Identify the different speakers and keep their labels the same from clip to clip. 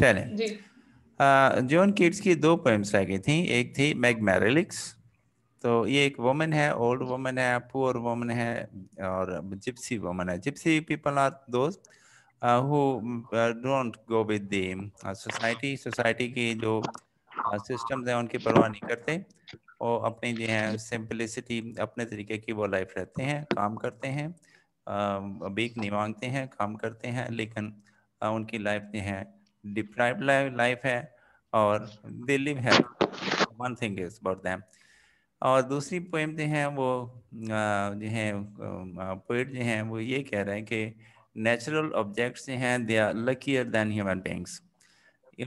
Speaker 1: चलें
Speaker 2: zone kids की दो पोइम्स रह गई थी एक थी मैग मैरिक्स तो ये एक वोमन है ओल्ड वोमन है पुअर वोमन है और जिप्सी वोमन है gypsy people are those who don't go with the society society की जो सिस्टम्स uh, हैं उनकी परवाह नहीं करते वो अपनी जो है सिंपलिसिटी अपने तरीके की वो लाइफ रहते हैं काम करते हैं uh, um, बीक नहीं मांगते हैं काम करते हैं लेकिन uh, उनकी लाइफ जो है deprived life, लाइफ है और दे लिव है one thing is about them और दूसरी पोएम जो है वो जो है पोइट जो हैं वो ये कह रहे हैं कि नेचुरल ऑब्जेक्ट्स जो हैं they are luckier than human beings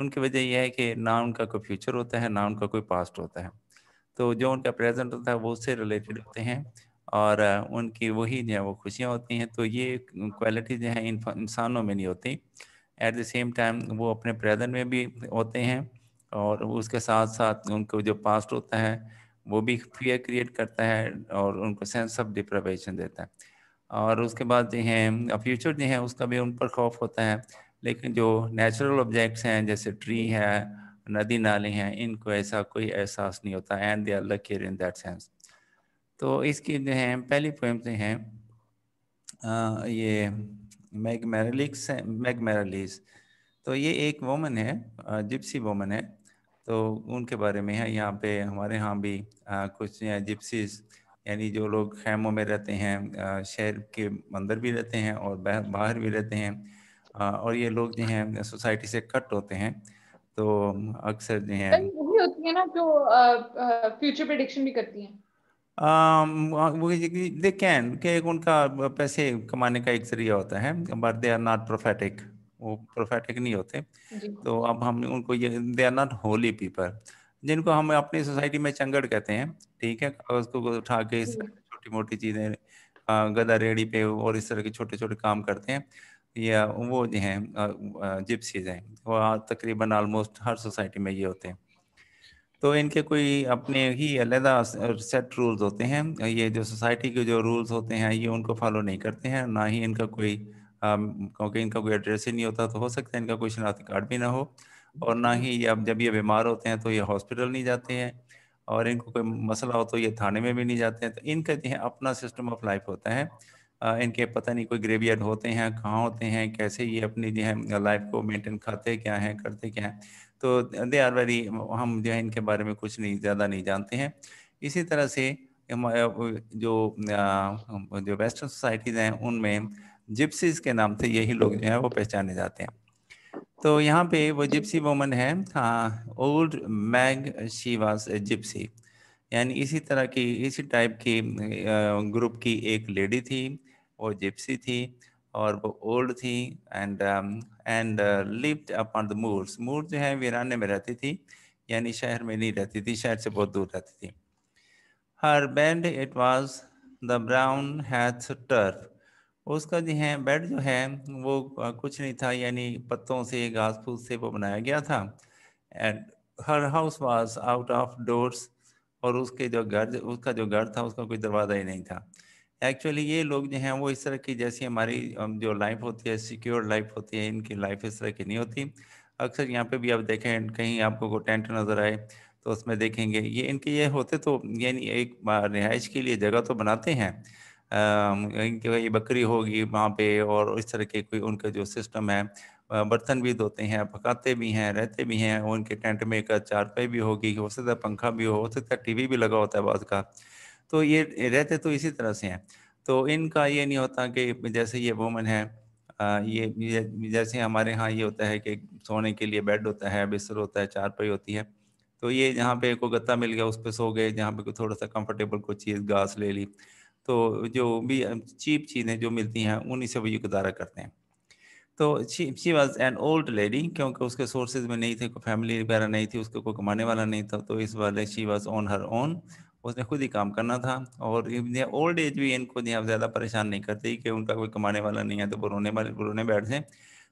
Speaker 2: उनकी वजह यह है कि ना उनका कोई फ्यूचर होता है ना उनका कोई पास्ट होता है तो जो उनका प्रेजेंट होता है वो उससे रिलेटेड होते हैं और उनकी वही जो है वो खुशियाँ होती हैं तो ये क्वालिटी जो है इंसानों में नहीं होती एट द सेम टाइम वो अपने प्रेजेंट में भी होते हैं और उसके साथ साथ उनको जो पास्ट होता है वो भी फियर क्रिएट करता है और उनको सेंस ऑफ डिप्रवेशन देता है और उसके बाद जो है फ्यूचर जो है उसका भी उन पर खौफ होता है लेकिन जो नेचुरल ऑब्जेक्ट्स हैं जैसे ट्री है नदी नाले हैं इनको ऐसा कोई एहसास नहीं होता एंड दे आर लकीर इन दैट सेंस तो इसकी जो है पहली पोइम जो है ये मैग मैरलिक्स मैग मैरलिस तो ये एक वोमन है जिप्सी वोमन है तो उनके बारे में है यहाँ पे हमारे यहाँ भी आ, कुछ जिप्सीज यानी जो लोग खैमों में रहते हैं शहर के अंदर भी रहते हैं और बाहर भी रहते हैं और ये लोग जो हैं सोसाइटी से कट होते हैं तो अक्सर जो हैं
Speaker 1: होती है ना जो फ्यूचर प्रिडिक्शन भी करती हैं
Speaker 2: दे कैन के एक उनका पैसे कमाने का एक जरिया होता है but they are not prophetic वो प्रोफेटिक नहीं होते तो अब हम उनको ये they are not holy people जिनको हम अपनी सोसाइटी में चंगड़ कहते हैं ठीक है कागज को उठा के इस छोटी मोटी चीजें गदा रेडी पे और इस तरह के छोटे छोटे काम करते हैं या वो जो हैं जिप्सीज हैं वो तकरीबन ऑलमोस्ट हर सोसाइटी में ये होते हैं तो इनके कोई अपने ही अलहदा सेट रूल्स होते हैं ये जो सोसाइटी के जो रूल्स होते हैं ये उनको फॉलो नहीं करते हैं ना ही इनका कोई क्योंकि इनका कोई एड्रेस ही नहीं होता तो हो सकता है इनका कोई शनाख्ती कार्ड भी ना हो और ना ही ये अब जब ये बीमार होते हैं तो ये हॉस्पिटल नहीं जाते हैं और इनको कोई मसला हो तो ये थाने में भी नहीं जाते हैं तो इनका जो है अपना सिस्टम ऑफ लाइफ होता है आ, इनके पता नहीं कोई ग्रेवियड होते हैं कहाँ होते हैं कैसे ये अपनी जो है लाइफ को मेंटेन खाते क्या हैं करते क्या हैं तो दे आर वेरी हम जो है इनके बारे में कुछ नहीं ज़्यादा नहीं जानते हैं इसी तरह से जो जो वेस्टर्न सोसाइटीज़ हैं उनमें जिप्सीज के नाम से यही लोग जो हैं वो पहचाने जाते हैं तो यहाँ पे वो जिप्सी वोमन है हाँ, old Meg she was a gypsy यानी इसी तरह की इसी टाइप की ग्रुप की एक लेडी थी वो जिप्सी थी और ओल्ड थी and and lived upon the moors moor जो है वीरान्य में रहती थी यानी शहर में नहीं रहती थी शहर से बहुत दूर रहती थी her bed it was the brown heath turf उसका जो है बेड जो है वो कुछ नहीं था यानी पत्तों से घास फूस से वो बनाया गया था and her house was out of doors और उसके जो घर उसका जो घर था उसका कोई दरवाज़ा ही नहीं था एक्चुअली ये लोग जो हैं वो इस तरह की जैसी हमारी जो लाइफ होती है सिक्योर लाइफ होती है इनकी लाइफ इस तरह की नहीं होती अक्सर यहाँ पे भी आप देखें कहीं आपको को टेंट नज़र आए तो उसमें देखेंगे ये इनके ये होते तो यानी एक रिहाइश के लिए जगह तो बनाते हैं कहीं बकरी होगी वहाँ पे और इस तरह के कोई उनका जो सिस्टम है बर्तन भी धोते हैं पकाते भी हैं रहते भी हैं उनके टेंट में एक चारपाई भी होगी हो सकता है पंखा भी हो सकता है टीवी भी लगा होता है बाद का तो ये रहते तो इसी तरह से हैं तो इनका ये नहीं होता कि जैसे ये वुमन है ये जैसे हमारे यहाँ ये होता है कि सोने के लिए बेड होता है बिस्तर होता है चारपाई होती है तो ये जहाँ पे कोई गत्ता मिल गया उस पर सो गए जहाँ पे कोई थोड़ा सा कंफर्टेबल कोई चीज़ घास ले ली तो जो भी चीप चीज़ें जो मिलती हैं उन्हीं से वो ये गुजारा करते हैं तो she was an old lady क्योंकि उसके सोर्सेज में नहीं थे कोई फैमिली वगैरह नहीं थी उसके कोई कमाने वाला नहीं था तो इस वाले she was on her own उसने खुद ही काम करना था और ओल्ड एज भी इनको जो है ज़्यादा परेशान नहीं करती कि उनका कोई कमाने वाला नहीं है तो वो रोने वाले रोने बैठ जाए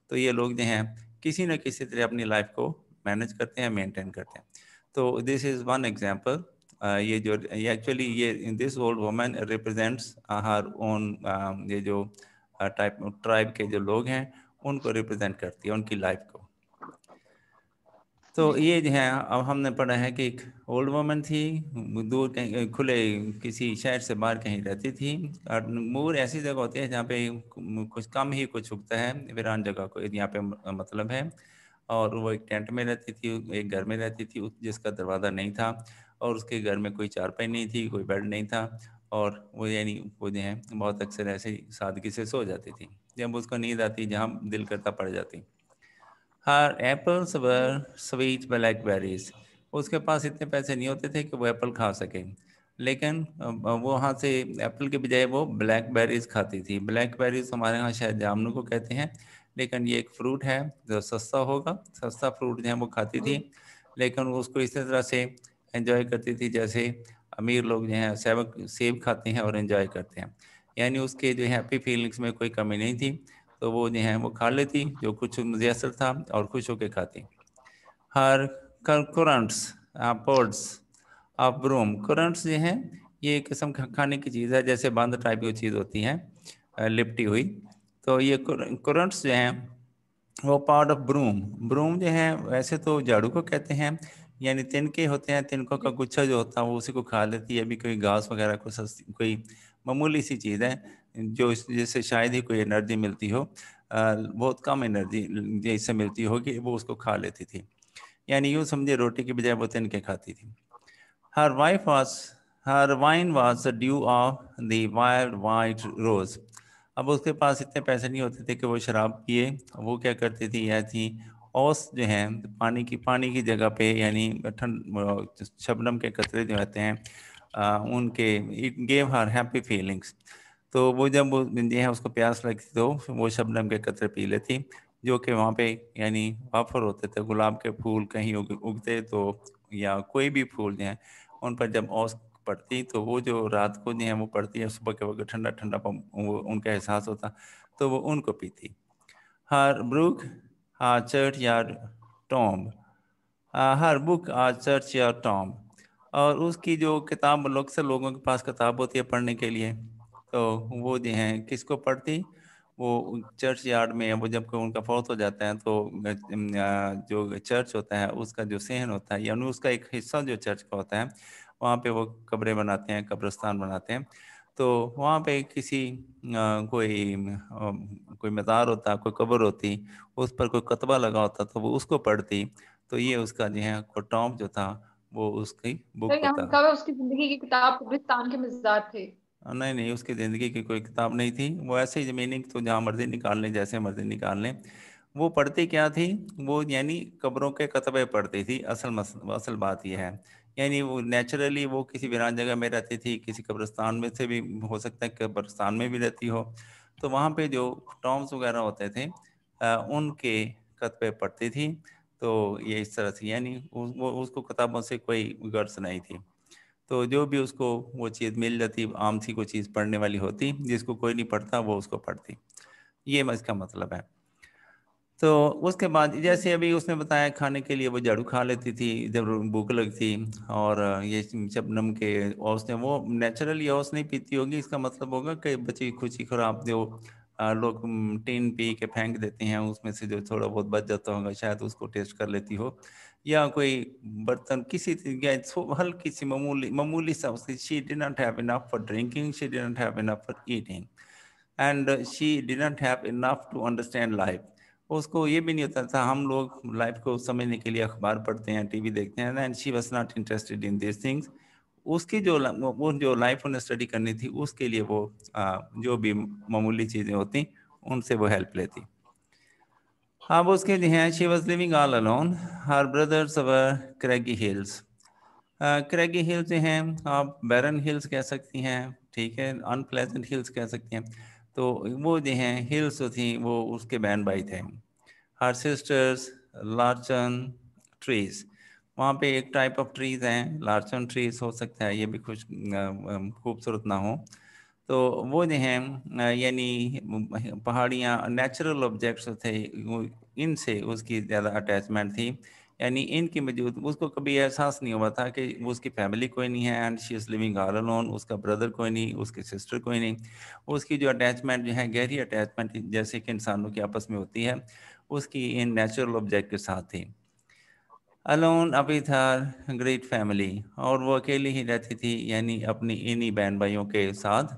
Speaker 2: तो ये लोग जो हैं किसी न किसी तरह अपनी लाइफ को मैनेज करते हैं मेंटेन करते हैं तो दिस इज़ वन एग्जाम्पल ये जो ये एक्चुअली ये this old women represents her own ये जो टाइप ट्राइब के जो लोग हैं उनको रिप्रेजेंट करती है उनकी लाइफ को तो ये जो है अब हमने पढ़ा है कि एक ओल्ड वुमन थी दूर कहीं खुले किसी शहर से बाहर कहीं रहती थी और मूर ऐसी जगह होती है जहाँ पे कुछ कम ही कुछ उगता है वीरान जगह को यहाँ पे मतलब है और वो एक टेंट में रहती थी एक घर में रहती थी जिसका दरवाज़ा नहीं था और उसके घर में कोई चारपाई नहीं थी कोई बेड नहीं था और वो यानी वो जो है बहुत अक्सर ऐसे सादगी से सो जाती थी जब उसको नींद आती जहाँ दिल करता पड़ जाती her apples were sweet berries उसके पास इतने पैसे नहीं होते थे कि वो एप्पल खा सके लेकिन वो वहाँ से एप्पल के बजाय वो ब्लैक बेरीज़ खाती थी ब्लैक बेरीज हमारे यहाँ शायद जामुन को कहते हैं लेकिन ये एक फ्रूट है जो सस्ता होगा सस्ता फ्रूट जो है वो खाती थी लेकिन उसको इसी तरह से इंजॉय करती थी जैसे अमीर लोग जो हैं सेब सेब खाते हैं और इन्जॉय करते हैं यानी उसके जो है हैप्पी फीलिंग्स में कोई कमी नहीं थी तो वो जो है वो खा लेती जो कुछ मुयसर था और खुश होकर खाती her currants pods of broom currants जो हैं ये एक किस्म खाने की चीज़ है जैसे बंद टाइप की चीज़ होती है लिपटी हुई तो ये करंट्स जो हैं वो पार्ट ऑफ ब्रूम ब्रूम जो है वैसे तो झाड़ू को कहते हैं यानी तिनके होते हैं तिनकों का गुच्छा जो होता है वो उसी को खा लेती है अभी कोई घास वगैरह को सस्ती कोई मामूली सी चीज़ है जो जैसे शायद ही कोई एनर्जी मिलती हो बहुत कम एनर्जी जैसे मिलती होगी वो उसको खा लेती थी यानी यूँ समझे रोटी की बजाय वो तिनके खाती थी her wife was her wine was dew of the wild white rose अब उसके पास इतने पैसे नहीं होते थे कि वो शराब पिए वो क्या करती थी या थी ओस जो है पानी की पानी की जगह पे यानी ठंड शबनम के कतरे जो रहते हैं आ, उनके it gave her happy feelings तो वो जब वो है उसको प्यास लगती तो वो शबनम के कतरे पी लेती जो कि वहाँ पे यानी वाफर होते थे गुलाब के फूल कहीं उग, उगते तो या कोई भी फूल जो है उन पर जब औस पड़ती तो वो जो रात को जो है वो पड़ती है सुबह के वक्त ठंडा ठंडा वो उनका एहसास होता तो वो उनको पीती her brook her churchyard tomb her book a churchyard tomb और उसकी जो किताब लोग से लोगों के पास किताब होती है पढ़ने के लिए तो वो जो है किसको पढ़ती वो चर्च यार्ड में वो जब उनका फौत हो जाता है तो जो चर्च होता है उसका जो सहन होता है यानी उसका एक हिस्सा जो चर्च का होता है वहाँ पे वो कब्रें बनाते हैं कब्रस्तान बनाते हैं तो वहाँ पे किसी कोई कोई मज़ार होता कोई कब्र होती उस पर कोई कतबा लगा होता तो वो उसको पढ़ती तो ये उसका जो है टॉम जो था वो उसकी बुक तो होता
Speaker 1: उसकी जिंदगी की किताब कब्रिस्तान के मजार थे
Speaker 2: नहीं नहीं उसकी ज़िंदगी की कोई किताब नहीं थी वो ऐसे ही मीनिंग तो जहाँ मर्जी निकाल लें जैसे मर्जी निकाल लें वो पढ़ती क्या थी वो यानी कब्रों के कतबे पढ़ती थी असल मस, असल बात यह है यानी वो नेचुरली वो किसी वीरान जगह में रहती थी किसी कब्रस्तान में से भी हो सकता है कब्रस्तान में भी रहती हो तो वहाँ पे जो टॉम्स वगैरह होते थे आ, उनके कतबे पढ़ती थी तो ये इस तरह से यानी वो उसको किताबों से कोई गर्ज नहीं थी तो जो भी उसको वो चीज़ मिल जाती आम सी कोई चीज़ पढ़ने वाली होती जिसको कोई नहीं पढ़ता वो उसको पढ़ती ये इसका मतलब है तो उसके बाद जैसे अभी उसने बताया खाने के लिए वो झाड़ू खा लेती थी जब भूख लगती और ये शबनम के और उसने वो नेचुरली औस नहीं पीती होगी इसका मतलब होगा कि बच्चे खुशी खराब जो लोग टीन पी के फेंक देते हैं उसमें से जो थोड़ा बहुत बच जाता होगा शायद उसको टेस्ट कर लेती हो या कोई बर्तन किसी हल्की सी मामूली मामूली सा उसकी she did not have enough for drinking she did not have enough for eating and she did not have enough to understand life उसको ये भी नहीं होता था हम लोग लाइफ को समझने के लिए अखबार पढ़ते हैं टीवी देखते हैं and she was not interested in this things उसकी जो वो जो लाइफ उन्हें स्टडी करनी थी उसके लिए वो जो भी मामूली चीज़ें होती उनसे वो हेल्प लेती हाँ वो उसके लिए हैं she was living all alone her brothers our craggy hills craggy hills जो हैं आप बैरन हिल्स कह सकती हैं ठीक है अनप्लेजेंट हिल्स कह सकती हैं तो वो जो हैं हिल्स जो थी वो उसके बहन भाई थे हर सिस्टर्स लार्चन ट्रीज वहाँ पे एक टाइप ऑफ ट्रीज हैं लार्चन ट्रीज हो सकता है ये भी कुछ खूबसूरत ना हो तो वो जो है यानी पहाड़ियाँ नेचुरल ऑब्जेक्ट्स थे इनसे उसकी ज़्यादा अटैचमेंट थी यानी इनकी मौजूद उसको कभी एहसास नहीं हुआ था कि उसकी फैमिली कोई नहीं है and she is living all alone उसका ब्रदर कोई नहीं उसके सिस्टर कोई नहीं उसकी जो अटैचमेंट जो है गहरी अटैचमेंट जैसे कि इंसानों की आपस में होती है उसकी इन नेचुरल ऑब्जेक्ट के साथ थी अलोन अभी था ग्रेट फैमिली और वो अकेली ही रहती थी यानी अपनी इन्हीं बहन भाइयों के साथ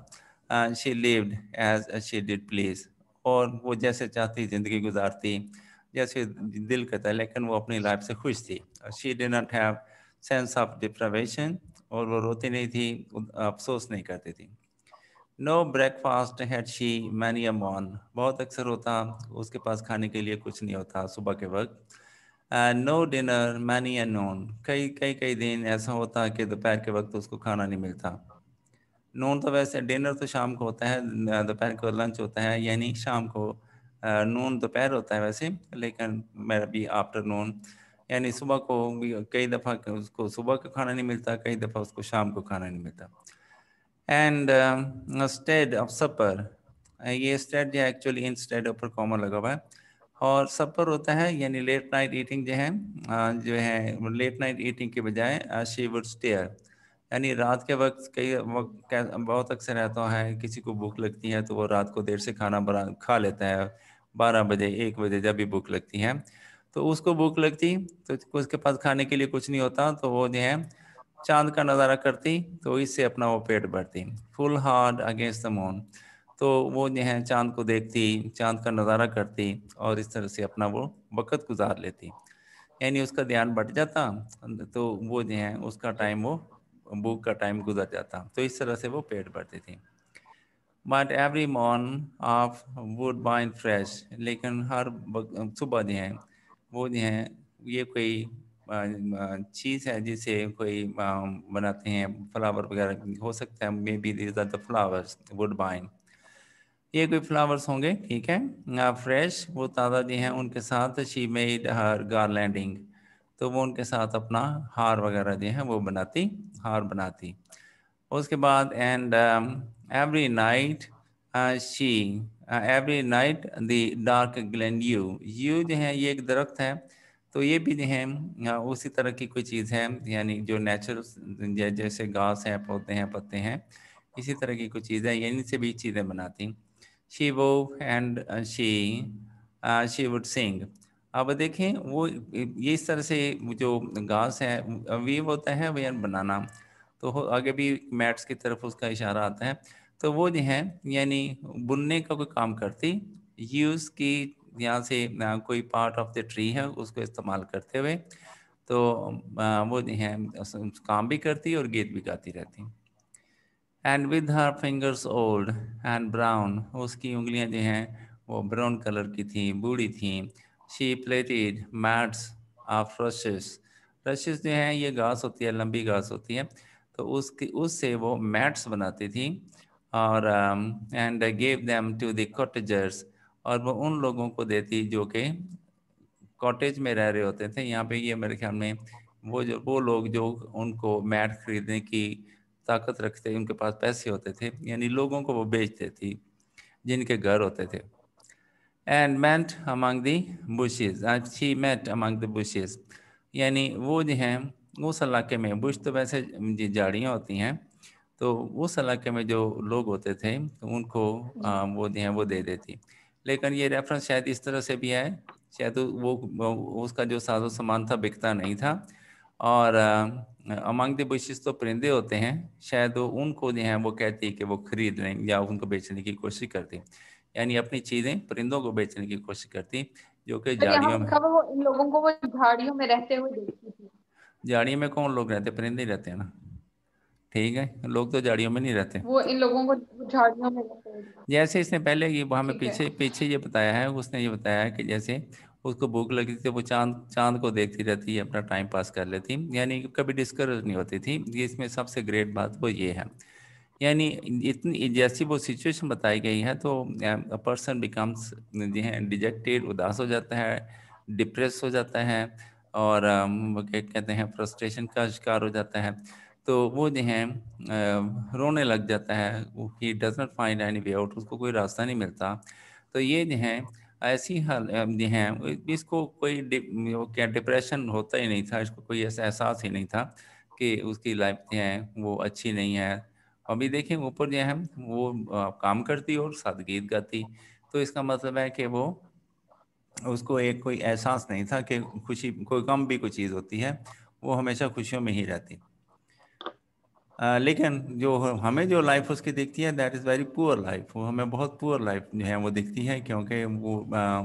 Speaker 2: she lived as she did please और वो जैसे चाहती ज़िंदगी गुजारती जैसे दिल करता लेकिन वो अपनी लाइफ से खुश थी she did not have sense of deprivation और वो रोती नहीं थी अफसोस नहीं करती थी no breakfast had she many a मॉन बहुत अक्सर होता उसके पास खाने के लिए कुछ नहीं होता सुबह के वक्त no dinner many a noon कई कई कई दिन ऐसा होता कि दोपहर के वक्त उसको खाना नहीं मिलता नून तो वैसे डिनर तो शाम को होता है दोपहर को लंच होता है यानी शाम को नून दोपहर होता है वैसे लेकिन मेरा भी आफ्टरनून यानी सुबह को भी कई दफ़ा उसको सुबह का खाना नहीं मिलता कई दफ़ा उसको शाम को खाना नहीं मिलता एंड स्टेड ऑफ सपर ये स्टेड जो एक्चुअली इन स्टेड ऊपर कॉमन लगा हुआ है और सपर होता है यानी लेट नाइट ईटिंग जो है जो है लेट नाइट ईटिंग के बजाय शी वुड स्टेयर यानी रात के वक्त कई वक्त बहुत अक्सर रहता है किसी को भूख लगती है तो वो रात को देर से खाना बना खा लेता है बारह बजे एक बजे जब भी भूख लगती है तो उसको भूख लगती तो उसके पास खाने के लिए कुछ नहीं होता तो वो जो है चांद का नज़ारा करती तो इससे अपना वो पेट भरती full hard against the moon तो वो जो है चांद को देखती चांद का नज़ारा करती और इस तरह से अपना वो वक़्त गुजार लेती यानी उसका ध्यान बट जाता तो वो जो है उसका टाइम वो बुक का टाइम गुजर जाता तो इस तरह से वो पेट भरती थी but every morn of woodbine fresh लेकिन हर सुबह जो है वो जो है ये कोई चीज़ है जिसे कोई बनाते हैं फ्लावर वगैरह हो सकता है maybe these are the flowers woodbine ये कोई फ्लावर्स होंगे ठीक है फ्रेश वो ताज़ा जी हैं उनके साथ शी मेड हर गार्लैंडिंग तो वो उनके साथ अपना हार वगैरह जो है वो बनाती हार बनाती उसके बाद and every night she every night the dark glen yew yew जो है ये एक दरख्त है तो ये भी जो है uh, उसी तरह की कोई चीज़ है यानी जो नेचुरल जैसे घास है पौधे हैं पत्ते हैं इसी तरह की कोई चीज़ है यानी से भी चीज़ें बनाती शी वो and she she would sing अब देखें वो ये इस तरह से जो घास है वेव होता है वे बनाना तो आगे भी मैट्स की तरफ उसका इशारा आता है तो वो जो है यानी बुनने का कोई काम करती यूज़ की यहाँ से कोई पार्ट ऑफ द ट्री है उसको इस्तेमाल करते हुए तो वो जो है काम भी करती और गीत भी गाती रहती and with her fingers old and brown उसकी उंगलियाँ जो हैं वो ब्राउन कलर की थी बूढ़ी थी she plaited mats of rushes rushes जो हैं ये घास होती है लंबी घास होती है तो उसकी उससे वो मैट्स बनाती थी और and gave them to the cottagers और वो उन लोगों को देती जो कि कॉटेज में रह रहे होते थे यहाँ पे ये मेरे ख्याल में वो जो वो लोग जो उनको मैट खरीदने की ताकत रखते उनके पास पैसे होते थे यानी लोगों को वो बेचते थी जिनके घर होते थे and met among the bushes and she met among the bushes यानी वो जो हैं उस इलाके में बुश तो वैसे जी झाड़ियाँ होती हैं तो उस इलाके में जो लोग होते थे तो उनको आ, वो जो हैं वो दे देती लेकिन ये रेफरेंस शायद इस तरह से भी है शायद वो उसका जो साजो सामान था बिकता नहीं था और अमंग द बुशेस तो परिंदे होते हैं शायद वो उनको जो है वो कहती कि वो खरीद लें या उनको बेचने की कोशिश करती यानी अपनी चीजें परिंदों को बेचने की कोशिश करती जो कि झाड़ियों में
Speaker 1: लोगों को वो झाड़ियों में रहते हुए देखती थी
Speaker 2: झाड़ियों में कौन लोग रहते परिंदे रहते हैं ना ठीक है लोग तो झाड़ियों में नहीं रहते
Speaker 1: वो इन लोगों को झाड़ियों में
Speaker 2: जैसे इसने पहले ये हमें पीछे पीछे ये बताया है उसने ये बताया है कि जैसे उसको भूख लगी थी तो वो चांद चांद को देखती रहती है अपना टाइम पास कर लेती यानी कभी डिस्करेज नहीं होती थी ये इसमें सबसे ग्रेट बात वो ये है यानी इतनी जैसी वो सिचुएशन बताई गई है तो पर्सन बिकम्स जो है डिजेक्टेड उदास हो जाता है डिप्रेस हो जाता है और क्या कहते हैं फ्रस्ट्रेशन का शिकार हो जाता है तो वो जो है रोने लग जाता है he does not find any way out उसको कोई रास्ता नहीं मिलता तो ये जो है ऐसी हाल जो है इसको कोई डि, क्या डिप्रेशन होता ही नहीं था इसको कोई ऐसा एहसास ही नहीं था कि उसकी लाइफ जो है वो अच्छी नहीं है अभी देखें ऊपर जो है वो काम करती और साथ गीत गाती तो इसका मतलब है कि वो उसको एक कोई एहसास नहीं था कि खुशी कोई कम भी कोई चीज़ होती है वो हमेशा खुशियों में ही रहती आ, लेकिन जो हमें जो लाइफ उसकी दिखती है that is very poor life वो हमें बहुत पुअर लाइफ जो है वो दिखती है क्योंकि वो आ,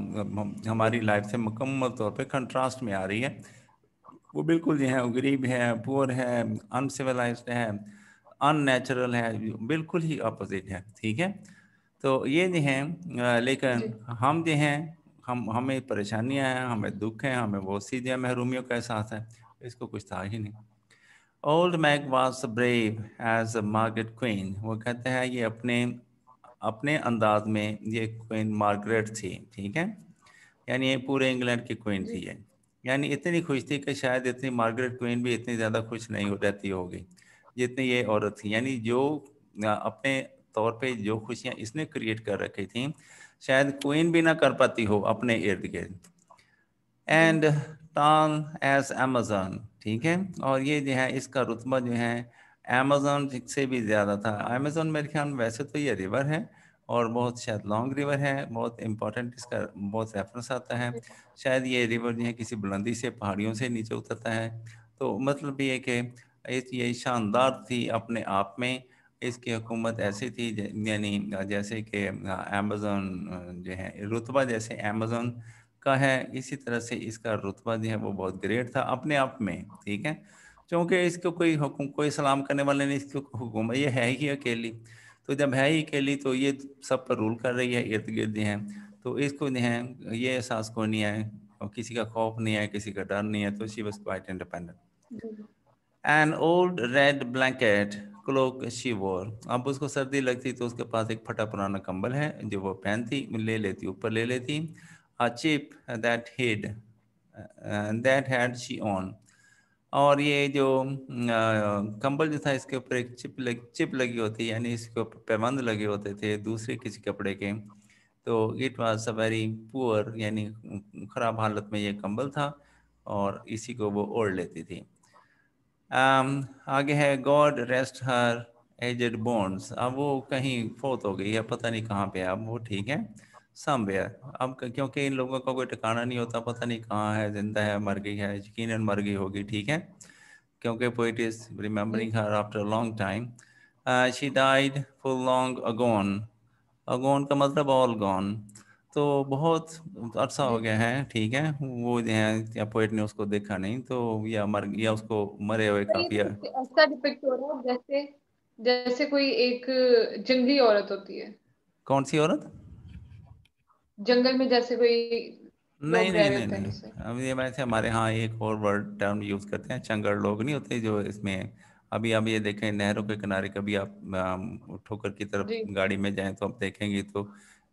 Speaker 2: हमारी लाइफ से मुकम्मल तौर पे कंट्रास्ट में आ रही है वो बिल्कुल जो है गरीब है पुअर है अनसिविलाइज है अननेचुरल है बिल्कुल ही अपोजिट है ठीक है तो ये जो है लेकिन हम जो हैं हम हमें परेशानियां हैं हमें दुख हैं हमें बहुत सी जो महरूमियों का एहसास है इसको कुछ था ही नहीं old Meg was brave as a market queen वो कहते हैं ये अपने अपने अंदाज में ये क्वीन मार्गरेट थी ठीक है यानी ये पूरे इंग्लैंड की क्वीन थी ये यानी इतनी खुश थी कि शायद इतनी मार्गरेट क्वीन भी इतनी ज़्यादा खुश नहीं हो रहती होगी जितनी ये औरत थी यानी जो अपने तौर पे जो खुशियां इसने क्रिएट कर रखी थी शायद क्वीन भी ना कर पाती हो अपने इर्द गिर्द एंड टॉल एज अमेजोन ठीक है और ये जो है इसका रुतबा जो है अमेजोन से भी ज़्यादा था अमेजोन मेरे ख्याल में वैसे तो ये रिवर है और बहुत शायद लॉन्ग रिवर है बहुत इंपॉर्टेंट इसका बहुत रेफरेंस आता है शायद ये रिवर जो है किसी बुलंदी से पहाड़ियों से नीचे उतरता है तो मतलब ये कि ये शानदार थी अपने आप में इसकी हुकूमत ऐसी थी यानी जैसे कि अमेज़ोन जो है रुतबा जैसे अमेज़ोन का है इसी तरह से इसका रुतबा जो है वो बहुत ग्रेट था अपने आप में ठीक है क्योंकि इसको कोई हुकुम कोई सलाम करने वाले नहीं इसकी हुकूमत ये है ही अकेली तो जब है ही अकेली तो ये सब पर रूल कर रही है इर्द गिर्द हैं तो इसको जो है ये एहसास को नहीं है और किसी का खौफ नहीं है किसी का डर नहीं है तो इसी बस quite independent an old red blanket cloak she wore अब उसको सर्दी लगती तो उसके पास एक फटा पुराना कंबल है जो वो पहनती ले लेती ऊपर ले लेती a chip that hid that had she on और ये जो uh, कंबल जो था इसके ऊपर एक चिप लग चिप लगी होती यानी इसके ऊपर पैबंद लगे होते थे दूसरे किसी कपड़े के तो it was a very poor यानी ख़राब हालत में ये कंबल था और इसी को वो ओढ़ लेती थी um, आगे है God rest her aged bones अब वो कहीं फोत हो गई है पता नहीं कहाँ पे अब वो ठीक है समवेयर अब क्योंकि इन लोगों का कोई ठिकाना नहीं होता पता नहीं कहाँ है जिंदा है मर गई है यकीन मर गई होगी ठीक है क्योंकि poet is remembering her after long time she died full long agone agone का मतलब ऑल गॉन तो बहुत अरसा हो गया है ठीक है वो या पोइट ने उसको देखा नहीं तो या मर या उसको मरे हुए काफी है
Speaker 1: तो ऐसा डिपेक्ट हो रहा है जैसे जैसे कोई एक जंगली औरत होती है कौन सी औरत जंगल में जैसे कोई
Speaker 2: नहीं नहीं नहीं, नहीं। अब ये हमारे यहाँ एक और वर्ड टर्म यूज करते हैं चंगड़ लोग नहीं होते जो इसमें अभी आप ये देखें नहरों के किनारे कभी आप ठोकर की तरफ गाड़ी में जाएं तो आप देखेंगे तो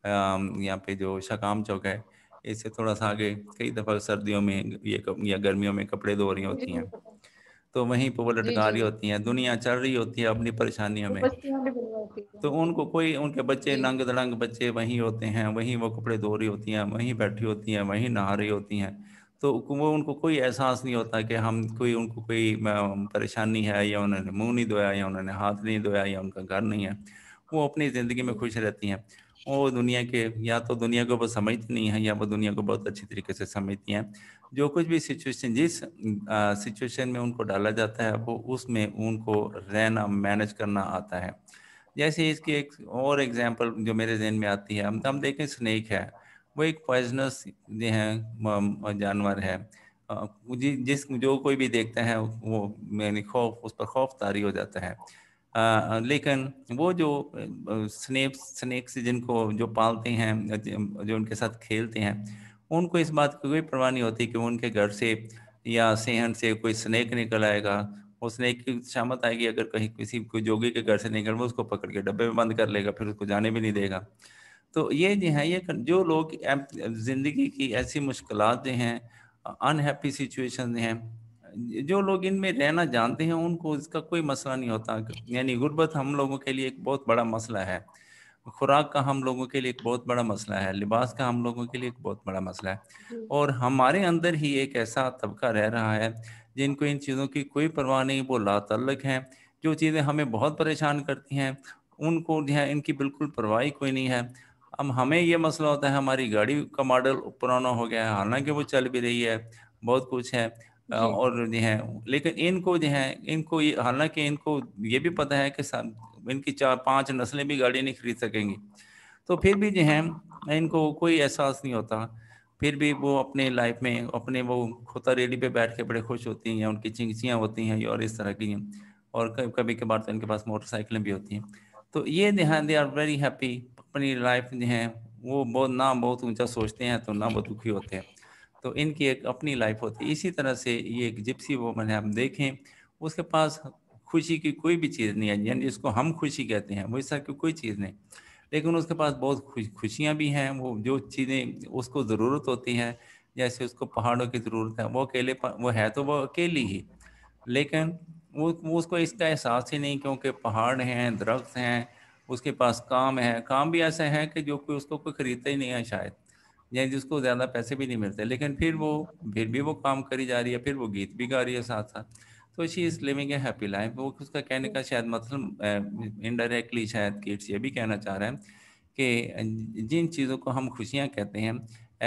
Speaker 2: यहाँ पे जो शकाम चौक है इससे थोड़ा सा आगे कई दफ़ा सर्दियों में ये या गर्मियों में कपड़े धो रही होती हैं तो वहीं पर वो लटका रही होती हैं दुनिया चल रही होती है अपनी परेशानियों में तो उनको कोई उनके बच्चे नंग दड़ंग बच्चे वहीं होते हैं वहीं वो कपड़े धो रही होती हैं वहीं बैठी होती हैं वहीं नहा रही होती हैं तो वो उनको कोई एहसास नहीं होता कि हम कोई उनको कोई परेशानी है या उन्होंने मुंह नहीं धोया या उन्होंने हाथ नहीं धोया या उनका घर नहीं है वो अपनी ज़िंदगी में खुश रहती हैं वो दुनिया के या तो दुनिया को वो समझती नहीं है या वो दुनिया को बहुत अच्छी तरीके से समझती हैं जो कुछ भी सिचुएशन जिस सिचुएशन में उनको डाला जाता है वो उसमें उनको रहना मैनेज करना आता है जैसे इसकी एक और एग्जांपल जो मेरे जहन में आती है हम देखें स्नेक है वो एक पॉइजनस जो है जानवर है जिस जो कोई भी देखता है वो मैंने खौफ उस पर खौफ तारी हो जाता है आ, लेकिन वो जो स्नेप स्नेक्स जिनको जो पालते हैं जो उनके साथ खेलते हैं उनको इस बात की कोई परवाह नहीं होती कि उनके घर से या सेहन से कोई स्नेक निकल आएगा वो स्नेक की शामत आएगी अगर कहीं किसी कोई जोगी के घर से निकल वो उसको पकड़ के डब्बे में बंद कर लेगा फिर उसको जाने भी नहीं देगा तो ये जो है ये जो लोग ज़िंदगी की ऐसी मुश्किल जो हैं अनहैप्पी सिचुएशन हैं जो लोग इनमें रहना जानते हैं उनको इसका कोई मसला नहीं होता यानी गुर्बत हम लोगों के लिए एक बहुत बड़ा मसला है खुराक का हम लोगों के लिए एक बहुत बड़ा मसला है लिबास का हम लोगों के लिए एक बहुत बड़ा मसला है और हमारे अंदर ही एक ऐसा तबका रह रहा है जिनको इन चीज़ों की कोई परवाह नहीं वो लातलक हैं जो चीज़ें हमें बहुत परेशान करती हैं उनको जो है इनकी बिल्कुल परवाही कोई नहीं है अब हमें यह मसला होता है हमारी गाड़ी का मॉडल पुराना हो गया है हालांकि वो चल भी रही है बहुत कुछ है और जो है लेकिन इनको जो है इनको ये हालांकि इनको ये भी पता है कि इनकी चार पांच नस्लें भी गाड़ी नहीं खरीद सकेंगी तो फिर भी जो है इनको कोई एहसास नहीं होता फिर भी वो अपने लाइफ में अपने वो खोता रेडी पे बैठ के बड़े खुश होती हैं उनकी चिंगचियाँ होती हैं और इस तरह की हैं और कभी कभार तो इनके पास मोटरसाइकिलें भी होती हैं तो ये ध्यान दे आर वेरी हैप्पी अपनी लाइफ जो है वो बहुत ना बहुत ऊंचा सोचते हैं तो ना बहुत दुखी होते हैं तो इनकी एक अपनी लाइफ होती है इसी तरह से ये एक जिप्सी वोमन है हम देखें उसके पास खुशी की कोई भी चीज़ नहीं है यानी जिसको हम खुशी कहते हैं वैसा की कोई चीज़ नहीं लेकिन उसके पास बहुत खुश खुशियाँ भी हैं वो जो चीज़ें उसको ज़रूरत होती हैं जैसे उसको पहाड़ों की ज़रूरत है वो अकेले वो है तो वो अकेली ही लेकिन वो, वो उसको इसका एहसास ही नहीं क्योंकि पहाड़ हैं दरख्त हैं उसके पास काम है काम भी ऐसे हैं कि जो कोई उसको कोई ख़रीदता ही नहीं है शायद या जिसको ज़्यादा पैसे भी नहीं मिलते लेकिन फिर वो फिर भी वो काम करी जा रही है फिर वो गीत भी गा रही है साथ साथ तो she is living a happy life वो उसका कहने का शायद मतलब इनडायरेक्टली शायद किड्स ये भी कहना चाह रहे हैं कि जिन चीज़ों को हम खुशियाँ कहते हैं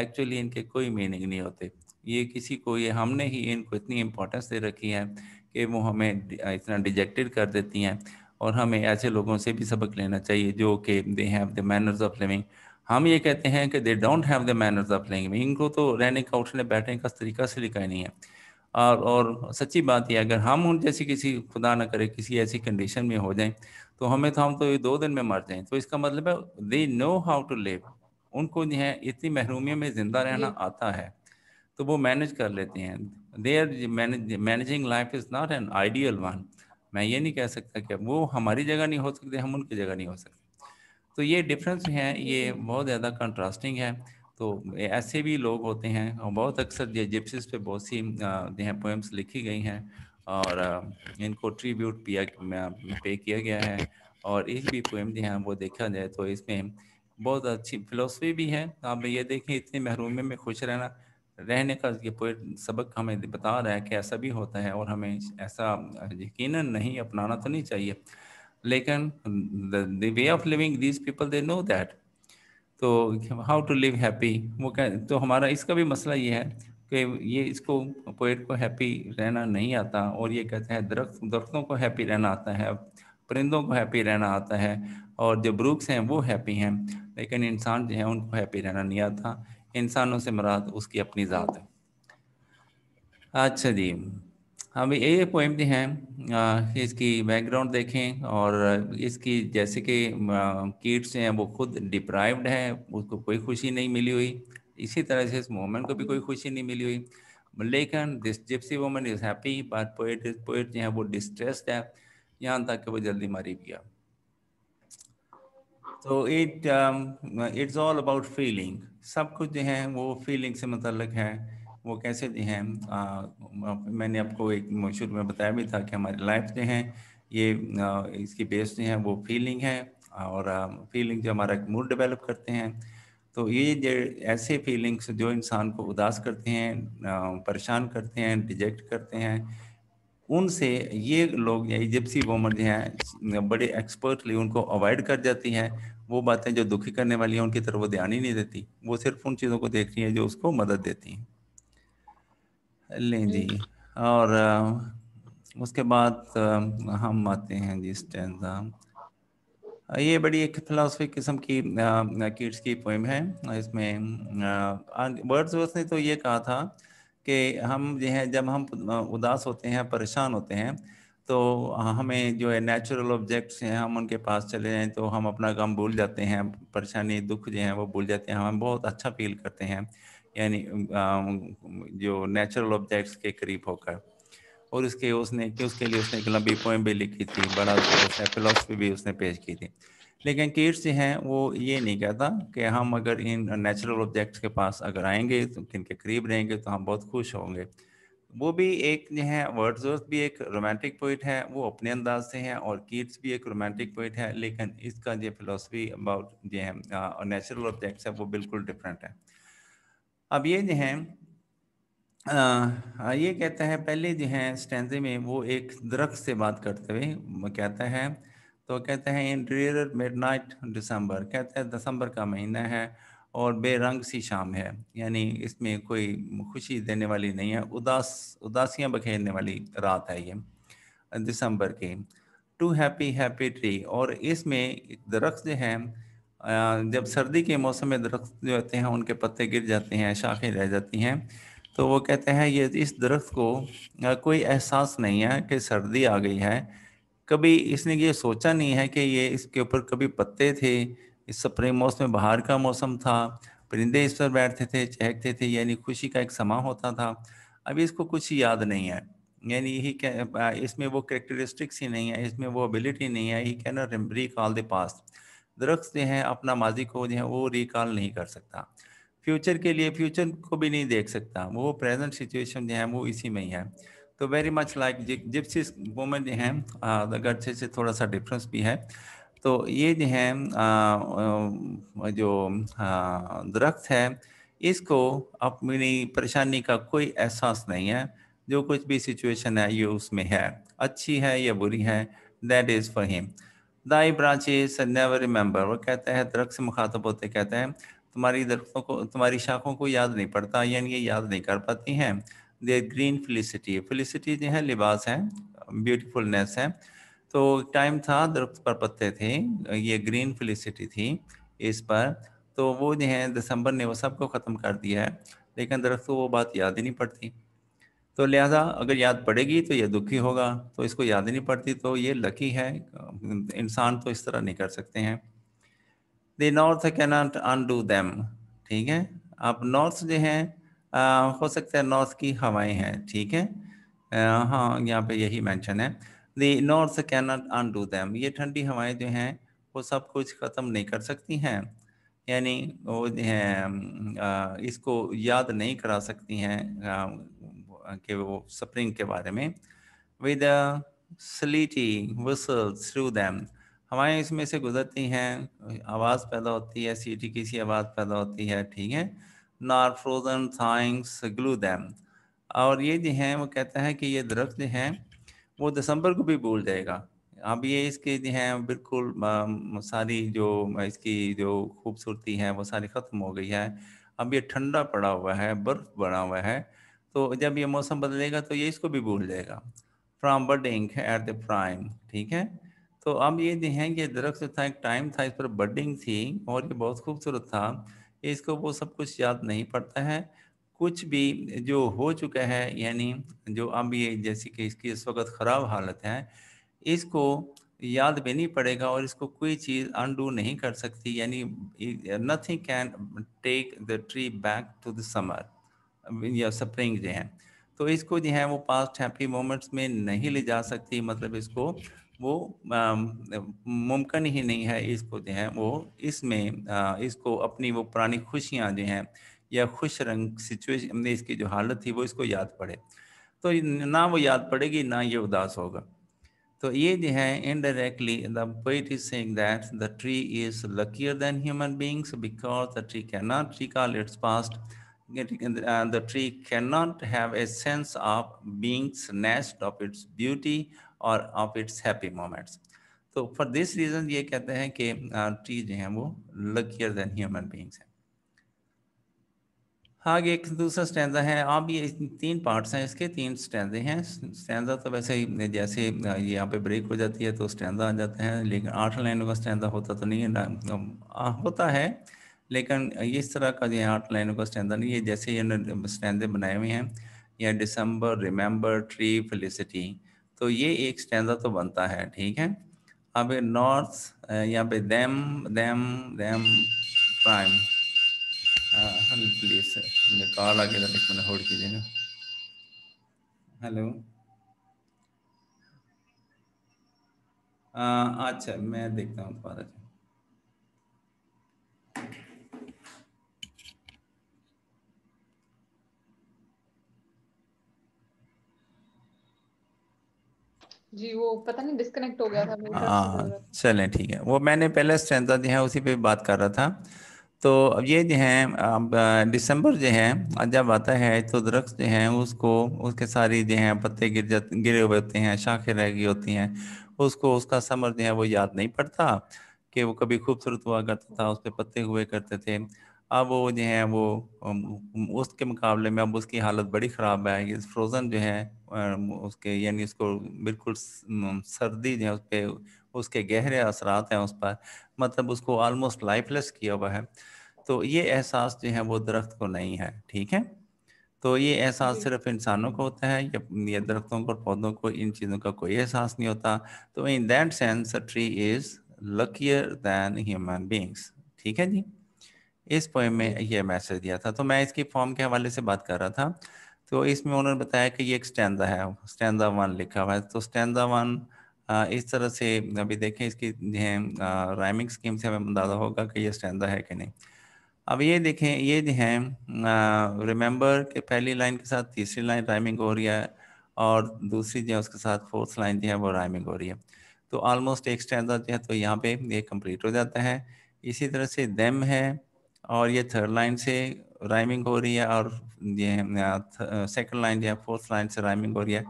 Speaker 2: एक्चुअली इनके कोई मीनिंग नहीं होते ये किसी को ये हमने ही इनको इतनी इम्पोर्टेंस दे रखी है कि वो हमें इतना डिजेक्टेड कर देती हैं और हमें ऐसे लोगों से भी सबक लेना चाहिए जो कि they have the manners of living हम ये कहते हैं कि they don't have the manners of playing में इनको तो रहने का उठने बैठने का तरीका सलीका ही नहीं है और और सच्ची बात यह अगर हम उन जैसी किसी खुदा ना करें किसी ऐसी कंडीशन में हो जाएं तो हमें तो हम तो ये दो दिन में मर जाएं तो इसका मतलब है they know how to live उनको जो है इतनी महरूमियों में ज़िंदा रहना आता है तो वो मैनेज कर लेते हैं they are managing life is not an ideal one मैं ये नहीं कह सकता कि वो हमारी जगह नहीं हो सकते हम उनकी जगह नहीं हो सकते तो ये डिफरेंस है ये बहुत ज़्यादा कंट्रास्टिंग है तो ऐसे भी लोग होते हैं और बहुत अक्सर ये जिप्सिस पे बहुत सी जो है पोएम्स लिखी गई हैं और इनको ट्रीब्यूट पिया पे किया गया है और एक भी पोएम जो है वो देखा जाए तो इसमें बहुत अच्छी फिलोसफी भी है आप ये देखें इतनी महरूमी में खुश रहना रहने का ये पोए सबक हमें बता रहा है कि ऐसा भी होता है और हमें ऐसा यकीन नहीं अपनाना तो नहीं चाहिए लेकिन the way of living these people they know that तो हाउ टू लिव हैप्पी वो कह तो हमारा इसका भी मसला ये है कि ये इसको पोइट को हैप्पी रहना नहीं आता और ये कहते हैं दरख्त दरख्तों को हैप्पी रहना आता है परिंदों को हैप्पी रहना आता है और जो ब्रूक्स हैं वो हैप्पी हैं लेकिन इंसान जो है उनको हैप्पी रहना नहीं आता इंसानों से मराद उसकी अपनी ज़ात है अच्छा जी हम हाँ ये पोएम जो है इसकी बैकग्राउंड देखें और इसकी जैसे कि किड्स हैं वो खुद डिप्राइव्ड है उसको कोई खुशी नहीं मिली हुई इसी तरह से इस मोमेंट को भी कोई खुशी नहीं मिली हुई लेकिन this gypsy women is happy but poet poet जो है वो डिस्ट्रेस्ड है यहाँ तक कि वो जल्दी मारी गया तो it it's all about feeling सब कुछ जो है वो फीलिंग से मतलब है वो कैसे हैं मैंने आपको एक शुरू में बताया भी था कि हमारी लाइफ जो है ये आ, इसकी बेस जो है वो फीलिंग है और आ, फीलिंग जो हमारा मूड डेवलप करते हैं तो ये जो ऐसे फीलिंग्स जो इंसान को उदास करते हैं परेशान करते हैं डिजेक्ट करते हैं उनसे ये लोग इजिप्सी वोमन जो हैं बड़े एक्सपर्टली उनको अवॉइड कर जाती हैं वो बातें जो दुखी करने वाली हैं उनकी तरफ वो ध्यान ही नहीं देती वो सिर्फ उन चीज़ों को देख रही हैं जो उसको मदद देती हैं लें जी हम्म। और उसके बाद हम आते हैं जी स्टेंजा ये बड़ी एक फिलासफिक किस्म की किड्स की पोइम है इसमें वर्ड्स ने तो ये कहा था कि हम जो है जब हम उदास होते हैं परेशान होते हैं तो हमें जो है नेचुरल ऑब्जेक्ट्स हैं हम उनके पास चले जाएँ तो हम अपना काम भूल जाते हैं परेशानी दुख जो है वो भूल जाते हैं हम बहुत अच्छा फील करते हैं यानी जो नेचुरल ऑब्जेक्ट्स के करीब होकर और इसके उसने कि उसके लिए उसने एक लंबी पोएम भी लिखी थी बड़ा उसने फिलोसफी भी उसने पेश की थी लेकिन कीट्स जो हैं वो ये नहीं कहता कि हम अगर इन नेचुरल ऑब्जेक्ट्स के पास अगर आएंगे तो इनके करीब रहेंगे तो हम बहुत खुश होंगे वो भी एक जो है वर्ड्सवर्थ भी एक रोमांटिक पोइट है वो अपने अंदाज से हैं और कीट्स भी एक रोमांटिक पोइट है लेकिन इसका जो फिलोसफी अबाउट जो है नेचुरल ऑब्जेक्ट्स है वो बिल्कुल डिफरेंट है अब ये जो है आ, हाँ, ये कहता है पहले जो है स्टैंडे में वो एक दरख्त से बात करते हुए कहता है तो कहते हैं in rare midnight December कहते हैं दिसंबर का महीना है और बेरंग सी शाम है यानी इसमें कोई खुशी देने वाली नहीं है उदास उदासियाँ बखेरने वाली रात है ये दिसंबर की टू हैप्पी हैप्पी ट्री और इसमें दरख्त जो है जब सर्दी के मौसम में दरख्त जो होते हैं उनके पत्ते गिर जाते हैं शाखें रह जाती हैं तो वो कहते हैं ये इस दरख्त को कोई एहसास नहीं है कि सर्दी आ गई है कभी इसने ये सोचा नहीं है कि ये इसके ऊपर कभी पत्ते थे इस सप्रे मौसम में बाहर का मौसम था परिंदे इस पर बैठते थे चहकते थे यानी खुशी का एक समा होता था अभी इसको कुछ याद नहीं है यानी यही इसमें वो करेक्टरिस्टिक्स ही नहीं है इसमें वो एबिलिटी नहीं है he can recall the past दरख्त जो है अपना माजी को जो है वो रिकॉल नहीं कर सकता फ्यूचर के लिए फ्यूचर को भी नहीं देख सकता वो प्रेजेंट सिचुएशन जो है वो इसी में ही है तो very much like gypsy women जो हैं अगर से थोड़ा सा डिफरेंस भी है तो ये जो है जो दरख्त है इसको अपनी परेशानी का कोई एहसास नहीं है जो कुछ भी सिचुएशन है ये उसमें है अच्छी है या बुरी है that is for him thy branches never remember वो कहते हैं दरख्त से मुखातब होते कहते हैं तुम्हारी दरख्तों को तुम्हारी शाखों को याद नहीं पड़ता यानी ये याद नहीं कर पाती हैं दे ग्रीन फिलिसिटी फिलिसिटी जो है लिबास है ब्यूटीफुलनेस है तो टाइम था दरख्त पर पत्ते थे ये ग्रीन फिलिसिटी थी इस पर तो वो जो है दिसंबर ने वो सबको ख़त्म कर दिया है लेकिन दरख्त को वो बात याद ही नहीं पड़ती तो लिहाजा अगर याद पड़ेगी तो यह दुखी होगा तो इसको याद ही नहीं पड़ती तो ये लकी है इंसान तो इस तरह नहीं कर सकते हैं the north cannot undo them ठीक है आप नॉर्थ जो हैं हो सकता है नॉर्थ की हवाएं हैं ठीक है आ, हाँ यहाँ पे यही मेंशन है the north cannot undo them ये ठंडी हवाएं जो हैं वो सब कुछ ख़त्म नहीं कर सकती हैं यानी वो जो है इसको याद नहीं करा सकती हैं के वो स्प्रिंग के बारे में with sleety whistle through them हमारे इसमें से गुजरती हैं आवाज़ पैदा होती है सीटी की सी आवाज़ पैदा होती है ठीक है नार फ्रोजन थाइंग्स ग्लू दैम और ये जो हैं वो कहता है कि ये दरख्त जो हैं वो दिसंबर को भी भूल जाएगा अब ये इसके जो हैं बिल्कुल सारी जो इसकी जो खूबसूरती है वो सारी ख़त्म हो गई है अब ये ठंडा पड़ा हुआ है बर्फ़ बना हुआ है तो जब ये मौसम बदलेगा तो ये इसको भी भूल जाएगा from budding at the prime ठीक है तो अब ये जो कि ये दरख्त था एक टाइम था इस पर बडिंग थी और ये बहुत खूबसूरत था इसको वो सब कुछ याद नहीं पड़ता है कुछ भी जो हो चुका है यानी जो अब ये जैसे कि इसकी इस वक्त ख़राब हालत है इसको याद भी नहीं पड़ेगा और इसको कोई चीज़ अनडू नहीं कर सकती यानी nothing can take the tree back to the summer या थिंग जो है तो इसको जो है वो पास्ट हैप्पी मोमेंट्स में नहीं ले जा सकती मतलब इसको वो मुमकिन ही नहीं है इसको जो है वो इसमें इसको अपनी वो पुरानी खुशियाँ जो हैं या खुश रंग सिचुएशन में इसकी जो हालत थी वो इसको याद पड़े तो ना वो याद पड़ेगी ना ये उदास होगा तो ये जो है indirectly the poet is saying that the tree is luckier than human beings because the tree can not recall its past Getting, uh, the tree cannot have a sense of being snatched of its beauty और of its happy moments तो for this reason ये कहते हैं कि tree जो है वो luckier than human beings हैं आगे एक दूसरा स्टैंडा है आप ये तीन पार्ट्स हैं इसके तीन स्टैंडे हैं स्टैंडा तो वैसे ही जैसे ये यहाँ पे ब्रेक हो जाती है तो स्टैंडा आ जाते हैं लेकिन आठ लाइनों का स्टैंडा होता तो नहीं है होता है लेकिन इस तरह का जो आर्ट लाइनों का नहीं ये जैसे स्टैंडे बनाए हुए हैं या डिसम्बर रिमेंबर ट्री फिलिसिटी तो ये एक स्टैंडर तो बनता है ठीक है अब नॉर्थ यहाँ पे them them them prime please हमने कॉल आ गया एक मिनट होल्ड कीजिएगा हेलो अच्छा मैं देखता हूँ
Speaker 1: जी वो पता नहीं डिस्कनेक्ट हो गया हाँ, था
Speaker 2: चलें ठीक है वो मैंने पहले स्ट्रेंथ जो है उसी पे बात कर रहा था तो अब ये जो है अब दिसंबर जो है जब आता है तो दरख्त जो है उसको उसके सारी जो है पत्ते गिर जाते गिरे हुए होते हैं शाखें रह गई होती हैं उसको उसका समर जो है वो याद नहीं पड़ता कि वो कभी खूबसूरत हुआ करता था उस पर पत्ते हुए करते थे अब वो जो है वो उसके मुकाबले में अब उसकी हालत बड़ी ख़राब है ये फ्रोज़न जो है उसके यानी उसको बिल्कुल सर्दी जो है उस पर उसके गहरे असरात हैं उस पर मतलब उसको ऑलमोस्ट लाइफलेस किया हुआ है तो ये एहसास जो है वो दरख्त को नहीं है ठीक है तो ये एहसास सिर्फ इंसानों को होता है या दरख्तों को पौधों को इन चीज़ों का कोई एहसास नहीं होता तो in that sense tree is luckier than human beings ठीक है जी इस पोएम में यह मैसेज दिया था तो मैं इसकी फॉर्म के हवाले से बात कर रहा था तो इसमें उन्होंने बताया कि ये एक स्टैंडा है स्टैंडा वन लिखा हुआ है तो स्टैंडा वन इस तरह से अभी देखें इसकी राइमिंग स्कीम से हमें अंदाजा होगा कि ये स्टैंडा है कि नहीं अब ये देखें ये जो हैं रिमेंबर के पहली लाइन के साथ तीसरी लाइन राइमिंग हो रही है और दूसरी जो है उसके साथ फोर्थ लाइन जो है वो राइमिंग हो रही है तो ऑलमोस्ट एक स्टैंडा जो है तो यहाँ पे ये कंप्लीट हो जाता है इसी तरह से देम है और ये थर्ड लाइन से राइमिंग हो रही है और ये सेकंड लाइन या फोर्थ लाइन से राइमिंग हो रही है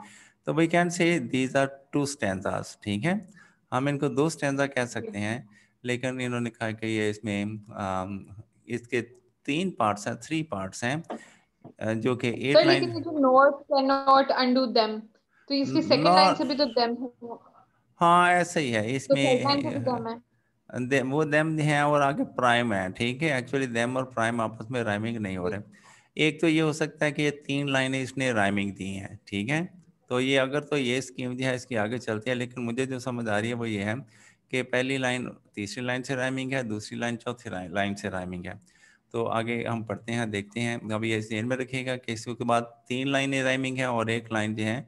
Speaker 2: तो we can say these are two stanzas ठीक है हम इनको दो स्टैंडा कह सकते हैं लेकिन इन्होंने कहा कि ये इसमें आ, इसके तीन पार्ट्स हैं थ्री पार्ट्स हैं जो कि eight line
Speaker 1: not cannot undo them तो इसकी सेकंड लाइन से भी तो देम
Speaker 2: हाँ ऐसा ही है तो इसमें तो दे, वो देम है और आगे प्राइम है ठीक है एक्चुअली देम और प्राइम आपस में राइमिंग नहीं हो रहे एक तो ये हो सकता है कि ये तीन लाइनें इसने राइमिंग दी हैं ठीक है तो ये अगर तो ये स्कीम जो है इसकी आगे चलती है लेकिन मुझे जो समझ आ रही है वो ये है कि पहली लाइन तीसरी लाइन से राइमिंग है दूसरी लाइन चौथी लाइन से राइमिंग है तो आगे हम पढ़ते हैं देखते हैं अब ये जेन में रखिएगा कि इसके बाद तीन लाइनें राइमिंग है और एक लाइन जो है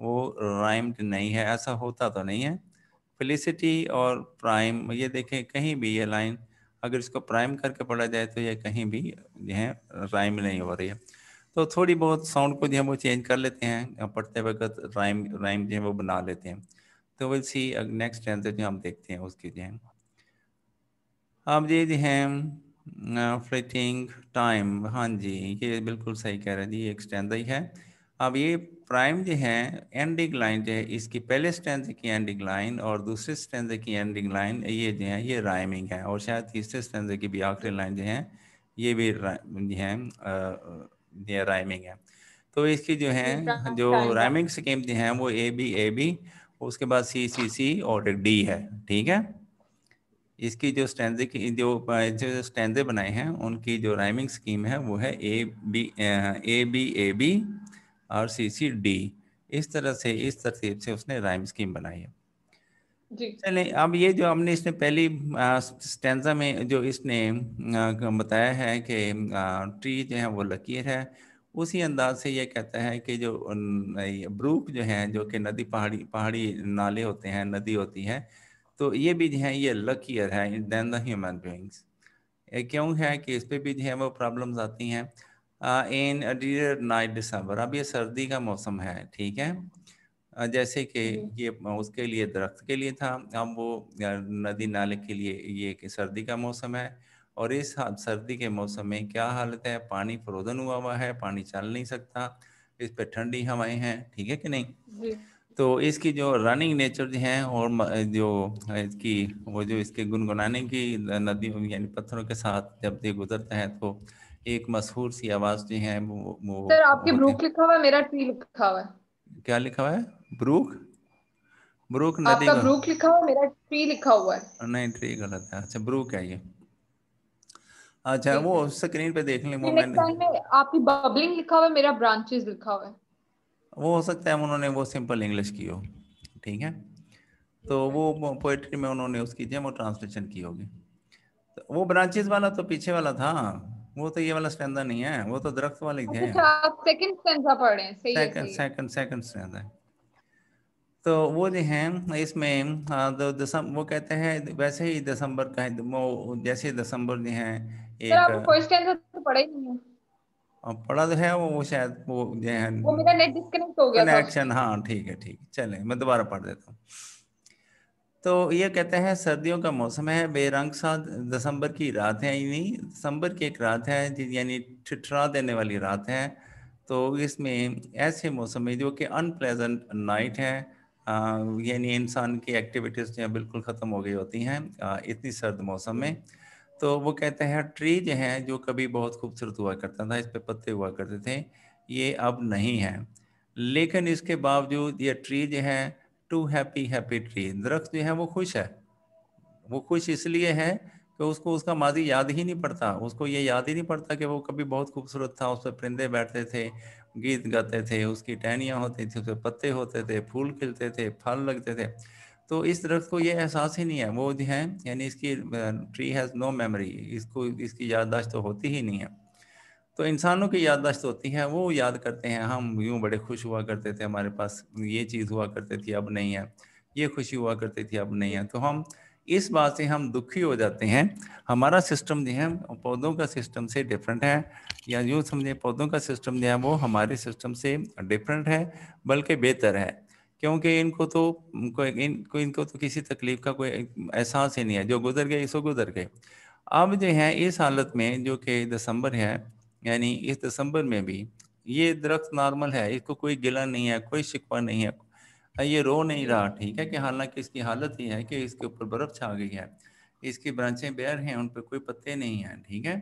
Speaker 2: वो राइम्ड नहीं है ऐसा होता तो नहीं है फिलिसिटी और प्राइम ये देखें कहीं भी ये लाइन अगर इसको प्राइम करके पढ़ा जाए तो ये कहीं भी जो है राइम नहीं हो रही है तो थोड़ी बहुत साउंड को जो है वो चेंज कर लेते हैं पढ़ते वक्त राइम राइम जो है वो बना लेते हैं तो विल सी नेक्स्ट आंसर जो हम देखते हैं उसकी जो है अब ये जो है फ्लिटिंग टाइम हाँ जी ये बिल्कुल सही कह रहे हैं जी एक स्टैंड ही है अब ये प्राइम जो है एंडिंग लाइन जो है इसकी पहले स्टेंज की एंडिंग लाइन और दूसरे स्टेंज की एंडिंग लाइन ये जो है ये राइमिंग है और शायद तीसरे स्टेंज की भी आखिरी लाइन जो है ये भी जो है ये राइमिंग है तो इसकी जो है जो राइमिंग स्कीम जो है वो ए बी ए बी उसके बाद सी सी सी और डी है ठीक है इसकी जो स्टैंड की जो जो स्टैंडे बनाए हैं उनकी जो राइमिंग स्कीम है वो है A B A B A B और सी सी डी इस तरह से इस तरतीब से उसने राइम स्कीम बनाई है चले अब ये जो हमने इसने पहली स्टेंजा में जो इसने बताया है कि ट्री जो है वो लकीर है उसी अंदाज से ये कहता है कि जो ब्रूक जो है जो कि नदी पहाड़ी पहाड़ी नाले होते हैं नदी होती है तो ये भी जो है ये लकीर है देन द ह्यूमन बींग्स क्यों है कि इस पर भी जो है वो प्रॉब्लम्स आती हैं इन नाइट दिसंबर अब ये सर्दी का मौसम है ठीक है जैसे कि ये उसके लिए दरख्त के लिए था अब वो नदी नाले के लिए ये कि सर्दी का मौसम है और इस सर्दी के मौसम में क्या हालत है पानी फ्रोजन हुआ हुआ है पानी चल नहीं सकता इस पर ठंडी हवाएं हैं ठीक है कि नहीं तो इसकी जो रनिंग नेचर है और जो इसकी वो जो इसके गुनगुनाने की नदियों यानी पत्थरों के साथ जब ये गुजरता है तो एक मशहूर सी आवाज जो है वो, वो सर आपके ब्रूक
Speaker 1: लिखा हुआ है मेरा ट्री लिखा हुआ है
Speaker 2: क्या लिखा हुआ है ब्रूक ब्रूक नदी आपका ब्रूक
Speaker 1: लिखा हुआ मेरा ट्री लिखा हुआ है
Speaker 2: नहीं ट्री गलत है अच्छा ब्रूक है ये अच्छा वो स्क्रीन पे देख लें मैंने
Speaker 1: आपकी बबलिंग लिखा हुआ है मेरा ब्रांचेस लिखा हुआ है
Speaker 2: वो हो सकता है उन्होंने वो सिंपल इंग्लिश की हो ठीक है तो वो पोएट्री में उन्होंने उसकी जो वो ट्रांसलेशन की होगी तो वो ब्रांचेस वाला तो पीछे वाला था वो तो ये वाला स्टैंजा नहीं है वो तो दरख्त वाले ही थे
Speaker 1: आप सेकंड स्टैंजा पढ़ रहे हैं सही सेकंड
Speaker 2: सेकंड सेकंड स्टैंजा तो वो जो है इसमें तो वो कहते हैं वैसे ही दिसंबर का वो जैसे दिसंबर जो है एक
Speaker 1: फर्स्ट स्टैंजा तो पढ़ा ही नहीं है
Speaker 2: हाँ, पढ़ा तो है वो वो शायद वो जो है वो
Speaker 1: मेरा नेट डिस्कनेक्ट हो गया कनेक्शन
Speaker 2: हाँ ठीक है ठीक है चले मैं दोबारा पढ़ देता हूँ तो ये कहते हैं सर्दियों का मौसम है बेरंग सा दिसंबर की रात है नहीं दिसंबर की एक रात है यानी ठिठरा देने वाली रात है तो इसमें ऐसे मौसम में जो कि अनप्लेजेंट नाइट है यानी इंसान की एक्टिविटीज़ जो बिल्कुल ख़त्म हो गई होती हैं इतनी सर्द मौसम में तो वो कहते हैं ट्री जो है जो कभी बहुत खूबसूरत हुआ करता था इस पर पत्ते हुआ करते थे ये अब नहीं है लेकिन इसके बावजूद ये ट्री जो है टू हैप्पी हैप्पी ट्री दरख्त जो है वो खुश है वो खुश इसलिए है कि उसको उसका माजी याद ही नहीं पड़ता उसको ये याद ही नहीं पड़ता कि वो कभी बहुत खूबसूरत था उस पर परिंदे बैठते थे गीत गाते थे उसकी टहनियाँ होती थी उस पर पत्ते होते थे फूल खिलते थे फल लगते थे तो इस दरख्त को ये एहसास ही नहीं है वो जो है यानी इसकी ट्री हैज़ नो मेमोरी इसको इसकी याददाश्त तो होती ही नहीं है तो इंसानों की याददाश्त होती है वो याद करते हैं हम यूँ बड़े खुश हुआ करते थे हमारे पास ये चीज़ हुआ करती थी अब नहीं है ये खुशी हुआ करती थी अब नहीं है तो हम इस बात से हम दुखी हो जाते हैं हमारा सिस्टम जो है पौधों का सिस्टम से डिफरेंट है या यूँ समझे पौधों का सिस्टम जो है वो हमारे सिस्टम से डिफरेंट है बल्कि बेहतर है क्योंकि इनको तो इनको इनको तो किसी तकलीफ का कोई एहसास ही नहीं है जो गुजर गए इसको गुजर गए अब जो है इस हालत में जो कि दिसंबर है यानी इस दिसंबर में भी ये दरख्त नॉर्मल है इसको कोई गिला नहीं है कोई शिकवा नहीं है ये रो नहीं रहा ठीक है कि हालांकि इसकी हालत ये है कि इसके ऊपर बर्फ छा गई है इसकी ब्रांचें बेर हैं उन पर कोई पत्ते नहीं हैं ठीक है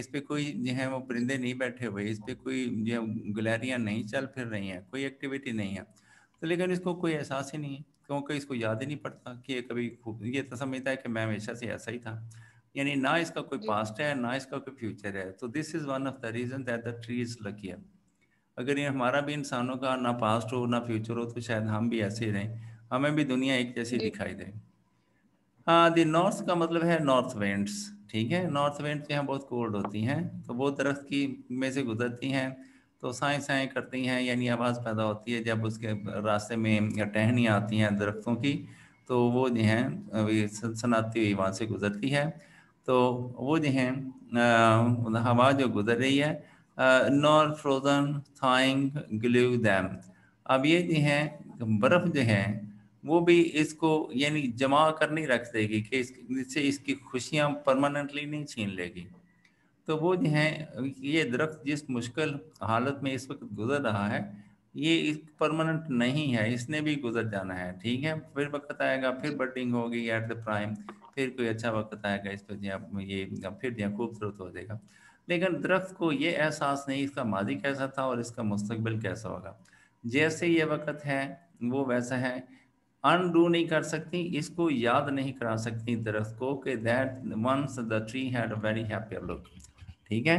Speaker 2: इस पर कोई जो है वो परिंदे नहीं बैठे हुए इस पर कोई जो है गलहरियाँ नहीं चल फिर रही हैं कोई एक्टिविटी नहीं है तो लेकिन इसको कोई एहसास ही नहीं है क्योंकि इसको याद ही नहीं पड़ता कि ये कभी खूब ये तो समझता है कि मैं हमेशा से ऐसा ही था यानी ना इसका कोई पास्ट है ना इसका कोई फ्यूचर है तो this is one of the reason that the tree is lucky है अगर ये हमारा भी इंसानों का ना पास्ट हो ना फ्यूचर हो तो शायद हम भी ऐसे रहें हमें भी दुनिया एक जैसी दिखाई दे हाँ दी नॉर्थ का मतलब है नॉर्थ वेंट्स ठीक है नॉर्थ वेंट्स यहाँ बहुत कोल्ड होती हैं तो वो दरख्त की में से गुजरती हैं तो साए साए करती हैं यानी आवाज़ पैदा होती है जब उसके रास्ते में टहनियाँ आती हैं दरख्तों की तो वो जो है सनाती हुई वहाँ से गुजरती है तो वो जो है हवा जो गुजर रही है nor frozen thawing glue them अब ये जो है बर्फ़ जो है वो भी इसको यानी जमा कर नहीं रख देगी कि इससे इसकी खुशियाँ परमानेंटली नहीं छीन लेगी तो वो जो है ये दरख्त जिस मुश्किल हालत में इस वक्त गुजर रहा है ये परमानेंट नहीं है इसने भी गुजर जाना है ठीक है फिर वक्त आएगा फिर बटिंग होगी एट द प्राइम फिर कोई अच्छा वक्त आएगा इस पर ये फिर दिया खूबसूरत हो जाएगा लेकिन दरख्त को ये एहसास नहीं इसका माजी कैसा था और इसका मुस्तबिल कैसा होगा जैसे ये वक्त है वो वैसा है अनडू नहीं कर सकती इसको याद नहीं करा सकती दरख्त को कि that once the tree had very happy look ठीक है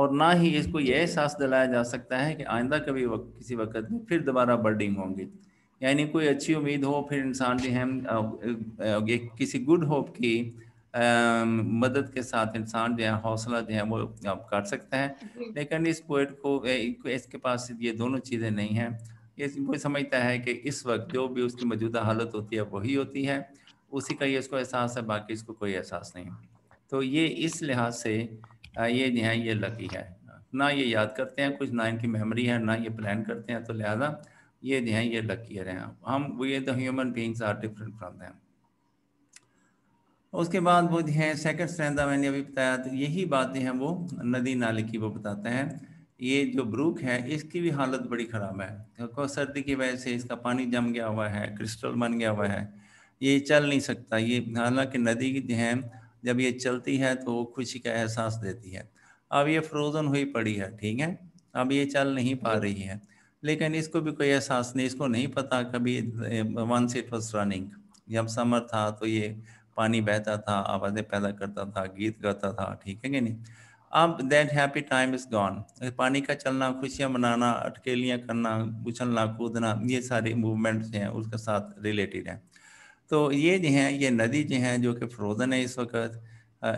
Speaker 2: और ना ही इसको यह एहसास दिलाया जा सकता है कि आइंदा कभी वक, किसी वक्त में फिर दोबारा बर्डिंग होंगी यानी कोई अच्छी उम्मीद हो फिर इंसान जो है किसी गुड होप की आ, मदद के साथ इंसान जो है हौसला जो है वो आप कर सकता है लेकिन इस पोइट को इसके पास ये दोनों चीज़ें नहीं हैं ये वो समझता है कि इस वक्त जो भी उसकी मौजूदा हालत होती है वही होती है उसी का ये उसको एहसास है बाकी इसको कोई एहसास नहीं तो ये इस लिहाज से ये जो है ये लकी है ना ये याद करते हैं कुछ ना इनकी मेमोरी है ना ये प्लान करते हैं तो लिहाजा ये जो हैं ये लकीर हैं हम ये the human beings are different from them उसके बाद वो जो सेकंड स्टैंडा मैंने अभी बताया तो यही बातें हैं वो नदी नाले की वो बताते हैं ये जो ब्रूक है इसकी भी हालत बड़ी ख़राब है क्योंकि सर्दी की वजह से इसका पानी जम गया हुआ है क्रिस्टल बन गया हुआ है ये चल नहीं सकता ये हालांकि नदी की है जब ये चलती है तो वो खुशी का एहसास देती है अब ये फ्रोज़न हुई पड़ी है ठीक है अब ये चल नहीं पा रही है लेकिन इसको भी कोई एहसास नहीं इसको नहीं पता कभी वंस इट वॉज रनिंग जब समर था तो ये पानी बहता था आवाज़ें पैदा करता था गीत गाता था ठीक है कि नहीं अब that happy time is gone पानी का चलना खुशियाँ मनाना अटकेलियाँ करना उछलना कूदना ये सारे मूवमेंट्स हैं उसके साथ रिलेटेड हैं तो ये जो हैं ये नदी जो हैं जो कि फ्रोज़न है इस वक्त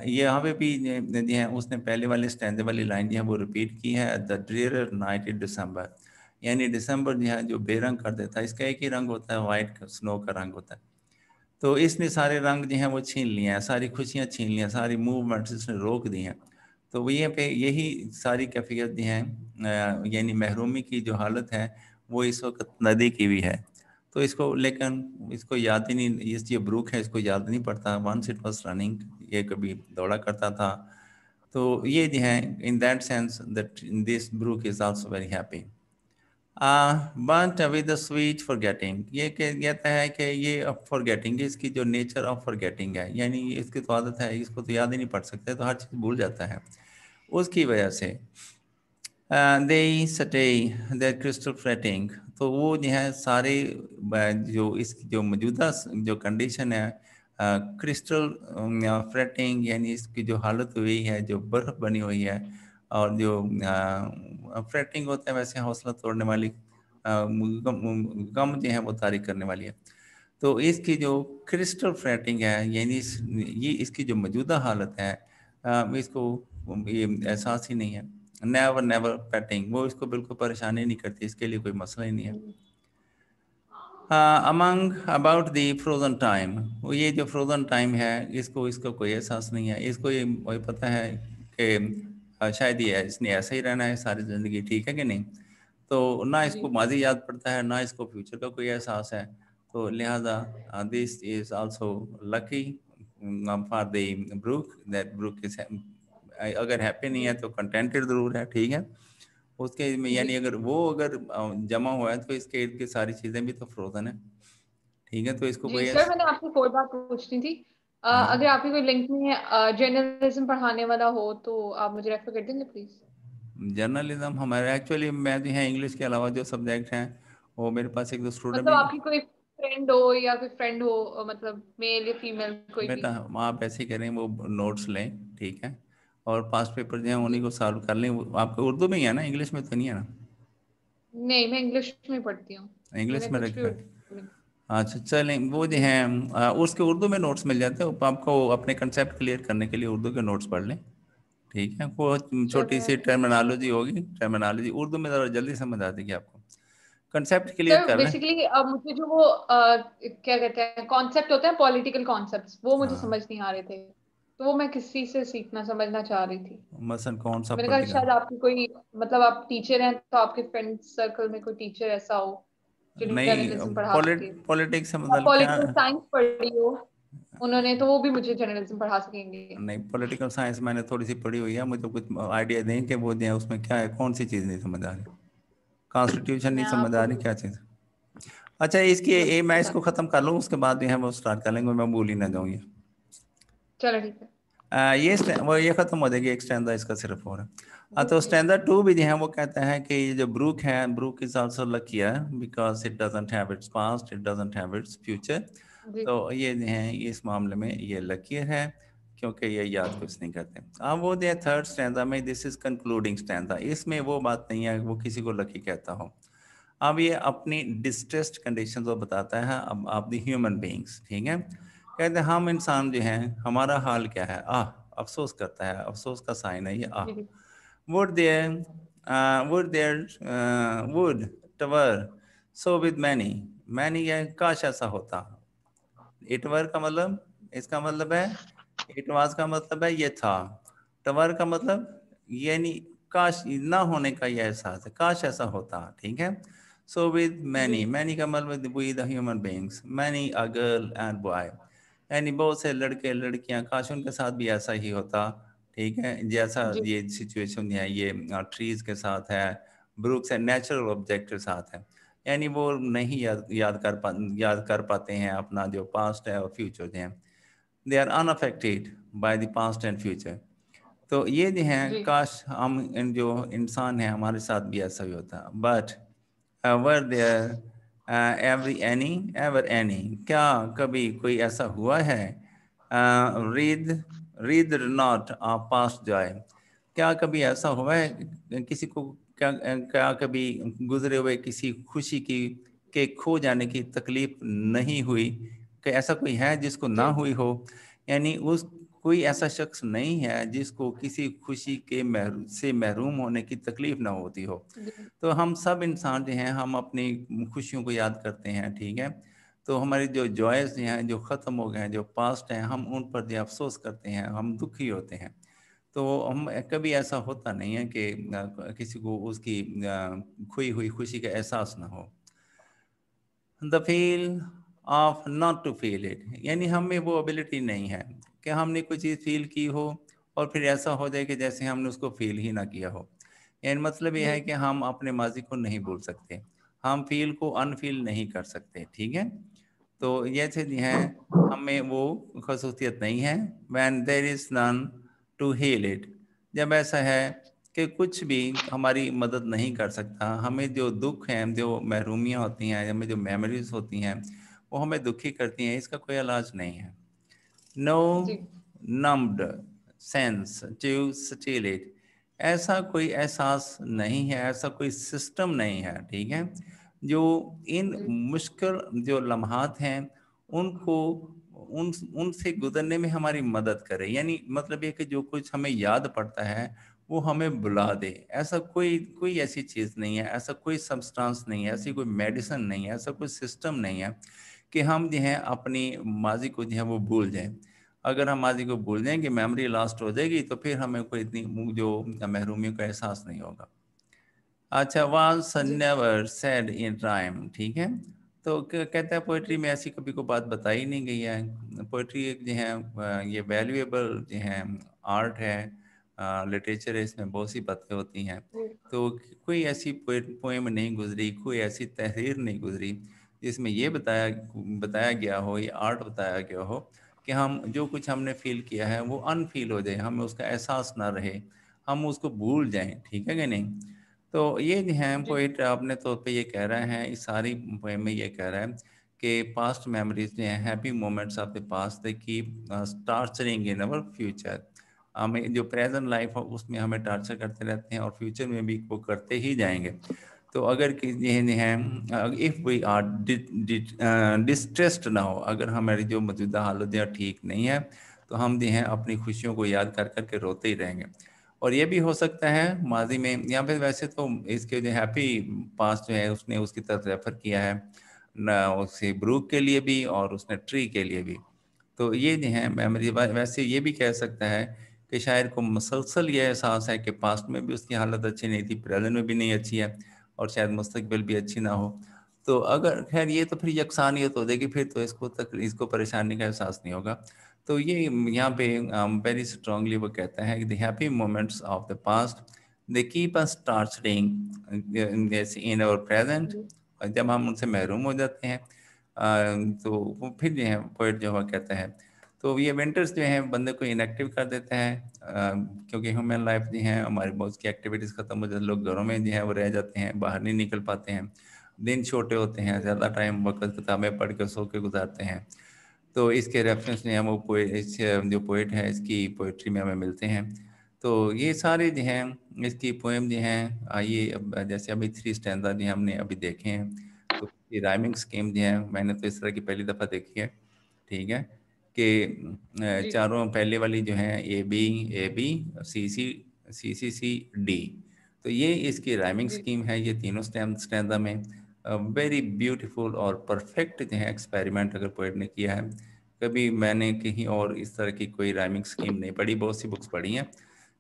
Speaker 2: यहाँ पे भी जो है उसने पहले वाले स्टैंड वाली लाइन जो है वो रिपीट की है द ड्रियर नाइट इन दिसंबर यानी दिसंबर है जो बेरंग कर देता है इसका एक ही रंग होता है वाइट स्नो का रंग होता है तो इसने सारे रंग जो हैं वो छीन लिए हैं सारी खुशियाँ छीन लिया सारी मूवमेंट्स इसने रोक दी हैं तो ये पे यही सारी कैफियत जो हैं यानी महरूमी की जो हालत है वो इस वक्त नदी की भी है तो इसको लेकिन इसको याद ही नहीं इस ये ब्रूक है इसको याद नहीं पड़ता वन सीट वॉज रनिंग ये कभी दौड़ा करता था तो ये जो है in that sense that this brook is also very happy but with sweet forgetting ये कहता है कि ये अब फॉरगेटिंग इसकी जो नेचर ऑफ फॉरगेटिंग है यानी इसकी तो आदत है इसको तो याद ही नहीं पड़ सकते तो हर चीज़ भूल जाता है उसकी वजह से दे सटे देर क्रिस्टल फ्रेटिंग तो वो जो है सारे जो इसकी जो मौजूदा जो कंडीशन है क्रिस्टल फ्रेटिंग यानी इसकी जो हालत हुई है जो बर्फ़ बनी हुई है और जो फ्रेटिंग होता है वैसे हौसला तोड़ने वाली गम जो है वो तारीख करने वाली है तो इसकी जो क्रिस्टल फ्रेटिंग है यानी ये इसकी जो मौजूदा हालत है इसको ये एहसास ही नहीं है नेवर नेवर फ्रेटिंग वो इसको बिल्कुल परेशानी नहीं करती इसके लिए कोई मसला ही नहीं है among about the frozen time वो ये जो फ्रोज़न टाइम है इसको इसका कोई एहसास नहीं है इसको ये पता है कि शायद ये इसने ऐसा ही रहना है सारी ज़िंदगी ठीक है कि नहीं तो ना इसको माजी याद पड़ता है ना इसको फ्यूचर का कोई एहसास है तो लिहाजा this is also lucky for the brook that brook is अगर हैप्पी नहीं है तो कंटेंटेड ज़रूर है ठीक है उसके में यानी अगर वो अगर जमा हुआ है तो इसके इर्द की सारी चीज़ें भी तो फ्रोजन है ठीक है तो इसको कोई सर मैंने
Speaker 1: आपसे कोई बात पूछनी थी हाँ। अगर आपकी कोई लिंक में जर्नलिज्म पढ़ाने वाला हो तो आप मुझे रेफर कर देंगे प्लीज
Speaker 2: जर्नलिज्म हमारे एक्चुअली मैं भी है इंग्लिश के अलावा जो सब्जेक्ट हैं वो मेरे पास एक दो स्टूडेंट मतलब आपकी
Speaker 1: कोई फ्रेंड हो या कोई फ्रेंड हो मतलब मेल या फीमेल कोई भी बेटा
Speaker 2: तो, आप ऐसे करें वो नोट्स लें ठीक है और पास्ट पेपर जो है उन्हीं को सॉल्व कर लें आपको उर्दू में ही है ना इंग्लिश में तो नहीं है ना
Speaker 1: नहीं मैं इंग्लिश में पढ़ती हूँ
Speaker 2: इंग्लिश में रखा अच्छा चलें वो जो है उसके उर्दू में नोट्स मिल जाते हैं आपको अपने कंसेप्ट क्लियर करने के लिए उर्दू के नोट्स पढ़ लें ठीक है वो छोटी सी टर्मिनोलॉजी होगी टर्मिनोलॉजी उर्दू में ज़रा जल्दी समझ आ जाएगी आपको कंसेप्ट क्लियर कर बेसिकली
Speaker 1: अब मुझे जो वो क्या कहते हैं कॉन्सेप्ट होते हैं पॉलिटिकल कॉन्सेप्ट वो मुझे हाँ। समझ नहीं आ रहे थे तो वो मैं किसी से सीखना समझना चाह रही थी
Speaker 2: मसलन कौन सा मेरे कहा शायद
Speaker 1: आपकी कोई मतलब आप टीचर हैं तो आपके फ्रेंड सर्कल में कोई टीचर ऐसा हो नहीं
Speaker 2: पॉलिटिक्स से मतलब पॉलिटिकल
Speaker 1: साइंस पढ़ी हो उन्होंने तो वो भी मुझे जर्नलिज्म पढ़ा सकेंगे
Speaker 2: नहीं पॉलिटिकल साइंस मैंने थोड़ी सी पढ़ी हुई है मुझे तो कुछ आइडिया दें कि वो दें उसमें क्या है कौन सी चीज़ नहीं समझ आ रही कॉन्स्टिट्यूशन नहीं समझ आ रही क्या चीज़ अच्छा इसकी तो ए मैं इसको हाँ। ख़त्म कर लूँ उसके बाद भी हम वो स्टार्ट कर लेंगे मैं भूल ही ना ये चलो ठीक है ये वो ये ख़त्म हो जाएगी एक्सटेंड स्टैंड इसका सिर्फ और है हाँ, तो स्टैंडर्ड टू भी जो है वो कहते हैं कि ये जो ब्रूक है ब्रूक इज आल्सो लकी है because it doesn't have its past it doesn't have its future तो ये जो है इस मामले में ये लकीर है क्योंकि ये याद कुछ नहीं करते अब हाँ, वो दे थर्ड स्टैंडा में दिस इज कंक्लूडिंग स्टैंडा इसमें वो बात नहीं है वो किसी को लकी कहता हो अब ये अपनी डिस्ट्रेस्ड कंडीशन को बताता है अब आप दी ह्यूमन बींग्स ठीक है कहते हम इंसान जो हैं हमारा हाल क्या है आह अफसोस करता है अफसोस का साइन है ये आह Would there, uh, would there, uh, would tower, so with many, many या काश ऐसा होता इट वर का मतलब इसका मतलब है इट वाज का मतलब है ये था टवर का मतलब यानी काश ना होने का ये एहसास है काश ऐसा होता ठीक है सो विद मैनी मैनी का मतलब with human beings many a girl and boy यानी बहुत से लड़के लड़कियां काश उनके साथ भी ऐसा ही होता ठीक है जैसा ये सिचुएशन है ये ट्रीज के साथ है ब्रुक्स है नेचुरल ऑब्जेक्ट के साथ है यानी वो नहीं याद याद कर पा याद कर पाते हैं अपना जो पास्ट है और फ्यूचर जो है they are unaffected by the past and future तो ये जो है काश हम इन जो इंसान है हमारे साथ भी ऐसा ही होता but ever there every any ever any क्या कभी कोई ऐसा हुआ है writhed uh, writhed not passed joy क्या कभी ऐसा हुआ है किसी को क्या क्या कभी गुजरे हुए किसी खुशी की के खो जाने की तकलीफ नहीं हुई कि ऐसा कोई है जिसको ना हुई हो यानी उस कोई ऐसा शख्स नहीं है जिसको किसी खुशी के महर, से महरूम होने की तकलीफ ना होती हो तो हम सब इंसान जो हैं हम अपनी खुशियों को याद करते हैं ठीक है तो हमारी जो जॉयस हैं जो ख़त्म हो गए हैं जो पास्ट हैं हम उन पर जो अफसोस करते हैं हम दुखी होते हैं तो हम कभी ऐसा होता नहीं है कि किसी को उसकी खोई हुई खुशी का एहसास ना हो the feel of not to feel it यानी हमें वो एबिलिटी नहीं है कि हमने कोई चीज़ फील की हो और फिर ऐसा हो जाए कि जैसे हमने उसको फील ही ना किया हो यानी मतलब यह है कि हम अपने माजी को नहीं भूल सकते हम फील को अनफील नहीं कर सकते ठीक है तो ये चीज़ है हमें वो खसूसियत नहीं है when there is none to heal it जब ऐसा है कि कुछ भी हमारी मदद नहीं कर सकता हमें जो दुख है जो महरूमियाँ होती हैं हमें जो मेमोरीज होती हैं वो हमें दुखी करती हैं इसका कोई इलाज नहीं है no numbed sense to steel it ऐसा कोई एहसास नहीं है ऐसा कोई सिस्टम नहीं है ठीक है जो इन मुश्किल जो लम्हात हैं उनको उन उनसे गुजरने में हमारी मदद करे यानी मतलब ये कि जो कुछ हमें याद पड़ता है वो हमें बुला दे ऐसा कोई कोई ऐसी चीज़ नहीं है ऐसा कोई सब्सटेंस नहीं है ऐसी कोई मेडिसिन नहीं है ऐसा कोई सिस्टम नहीं है कि हम जो है अपनी माजी को जो है वो भूल जाएं अगर हम माजी को भूल कि मेमोरी लास्ट हो जाएगी तो फिर हमें कोई इतनी जो महरूमियों का एहसास नहीं होगा अच्छा one never said in rhyme ठीक है तो कहते हैं पोइट्री में ऐसी कभी को बात बताई नहीं गई है पोइट्री एक जो है ये वैल्यूएबल जो है आर्ट है लिटरेचर है इसमें बहुत सी बातें होती हैं तो कोई ऐसी पोएम नहीं गुजरी कोई ऐसी तहरीर नहीं गुजरी जिसमें ये बताया बताया गया हो या आर्ट बताया गया हो कि हम जो कुछ हमने फील किया है वो अनफील हो जाए हमें उसका एहसास ना रहे हम उसको भूल जाए ठीक है कि नहीं तो ये हैं पोइट आपने तौर पे ये कह रहे हैं इस सारी पोएम में ये कह रहे हैं कि पास्ट मेमोरीज जो happy moments of the past they keep torturing in our future हमें जो प्रेजेंट लाइफ है उसमें हमें टार्चर करते रहते हैं और फ्यूचर में भी वो करते ही जाएंगे तो अगर है इफ़ वी आर डिस्ट्रेस्ड ना हो अगर हमारी जो मौजूदा हालत है ठीक नहीं है तो हम जो हैं अपनी खुशियों को याद कर करके रोते ही रहेंगे और ये भी हो सकता है माजी में यहाँ पे वैसे तो इसके जो हैप्पी पास जो है उसने उसकी तरफ रेफर किया है ना उसे ब्रूक के लिए भी और उसने ट्री के लिए भी तो ये जो है मेमोरी वैसे ये भी कह सकता है कि शायर को मसलसल ये एहसास है कि पास्ट में भी उसकी हालत अच्छी नहीं थी प्रेजेंट में भी नहीं अच्छी है और शायद मुस्तबिल भी अच्छी ना हो तो अगर खैर ये तो फिर यकसानियत हो जाएगी फिर तो इसको तक इसको परेशानी का एहसास नहीं होगा तो ये यहाँ पे वेरी um, स्ट्रांगली वो कहता है कि happy moments of the past they keep us torturing in our present जब हम उनसे महरूम हो जाते हैं uh, तो फिर जो है पोइट जो हुआ कहता है तो ये विंटर्स जो हैं बंदे को इनएक्टिव कर देते हैं uh, क्योंकि ह्यूमन लाइफ जो है हमारी बहुत की एक्टिविटीज़ ख़त्म हो जाती है लोग घरों में जो है वो रह जाते हैं बाहर नहीं निकल पाते हैं दिन छोटे होते हैं ज़्यादा टाइम वक्त किताबें पढ़ के सो के गुजारते हैं तो इसके रेफरेंस में हम वो पोए, इस जो पोइट है इसकी पोइट्री में हमें मिलते हैं तो ये सारे जो हैं इसकी पोएम जो हैं आइए अब जैसे अभी थ्री स्टैंडा जो हमने अभी देखे हैं तो ये राइमिंग स्कीम जो है मैंने तो इस तरह की पहली दफ़ा देखी है ठीक है कि चारों पहले वाली जो है A B A B C C C C C D तो ये इसकी राइमिंग स्कीम है ये तीनों स्टैंड स्टैंडा में वेरी ब्यूटीफुल और परफेक्ट जो है एक्सपेरिमेंट अगर पोइट ने किया है कभी मैंने कहीं और इस तरह की कोई राइमिंग स्कीम नहीं पढ़ी बहुत सी बुक्स पढ़ी हैं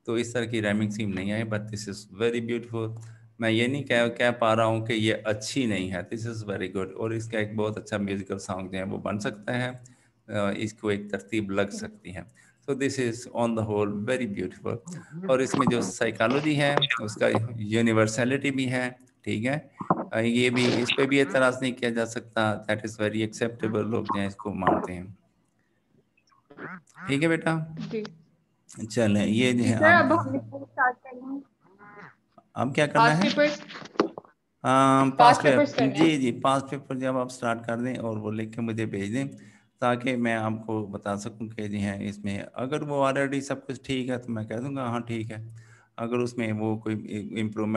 Speaker 2: तो इस तरह की राइमिंग स्कीम नहीं आई but this is very beautiful मैं ये नहीं कह कह पा रहा हूँ कि ये अच्छी नहीं है दिस इज़ वेरी गुड और इसका एक बहुत अच्छा म्यूजिकल सॉन्ग जो है वो बन सकता है इसको एक तरतीब लग सकती है तो this is on the whole very beautiful और इसमें जो साइकालोजी है उसका यूनिवर्सलिटी भी है ठीक है ये भी इस पे भी एतराज नहीं किया जा सकता दैट इज वेरी एक्सेप्टेबल लोग जो इसको मानते हैं ठीक है बेटा चले ये आप, अब क्या करना है पास्ट पेपर जी जी पास्ट पेपर जब आप स्टार्ट कर दें और वो लिख के मुझे भेज दें ताकि मैं आपको बता सकूं कि जी हैं इसमें अगर वो ऑलरेडी सब कुछ ठीक है तो मैं कह दूंगा हाँ ठीक है अगर उसमें वो कोई इम्प्रूवमेंट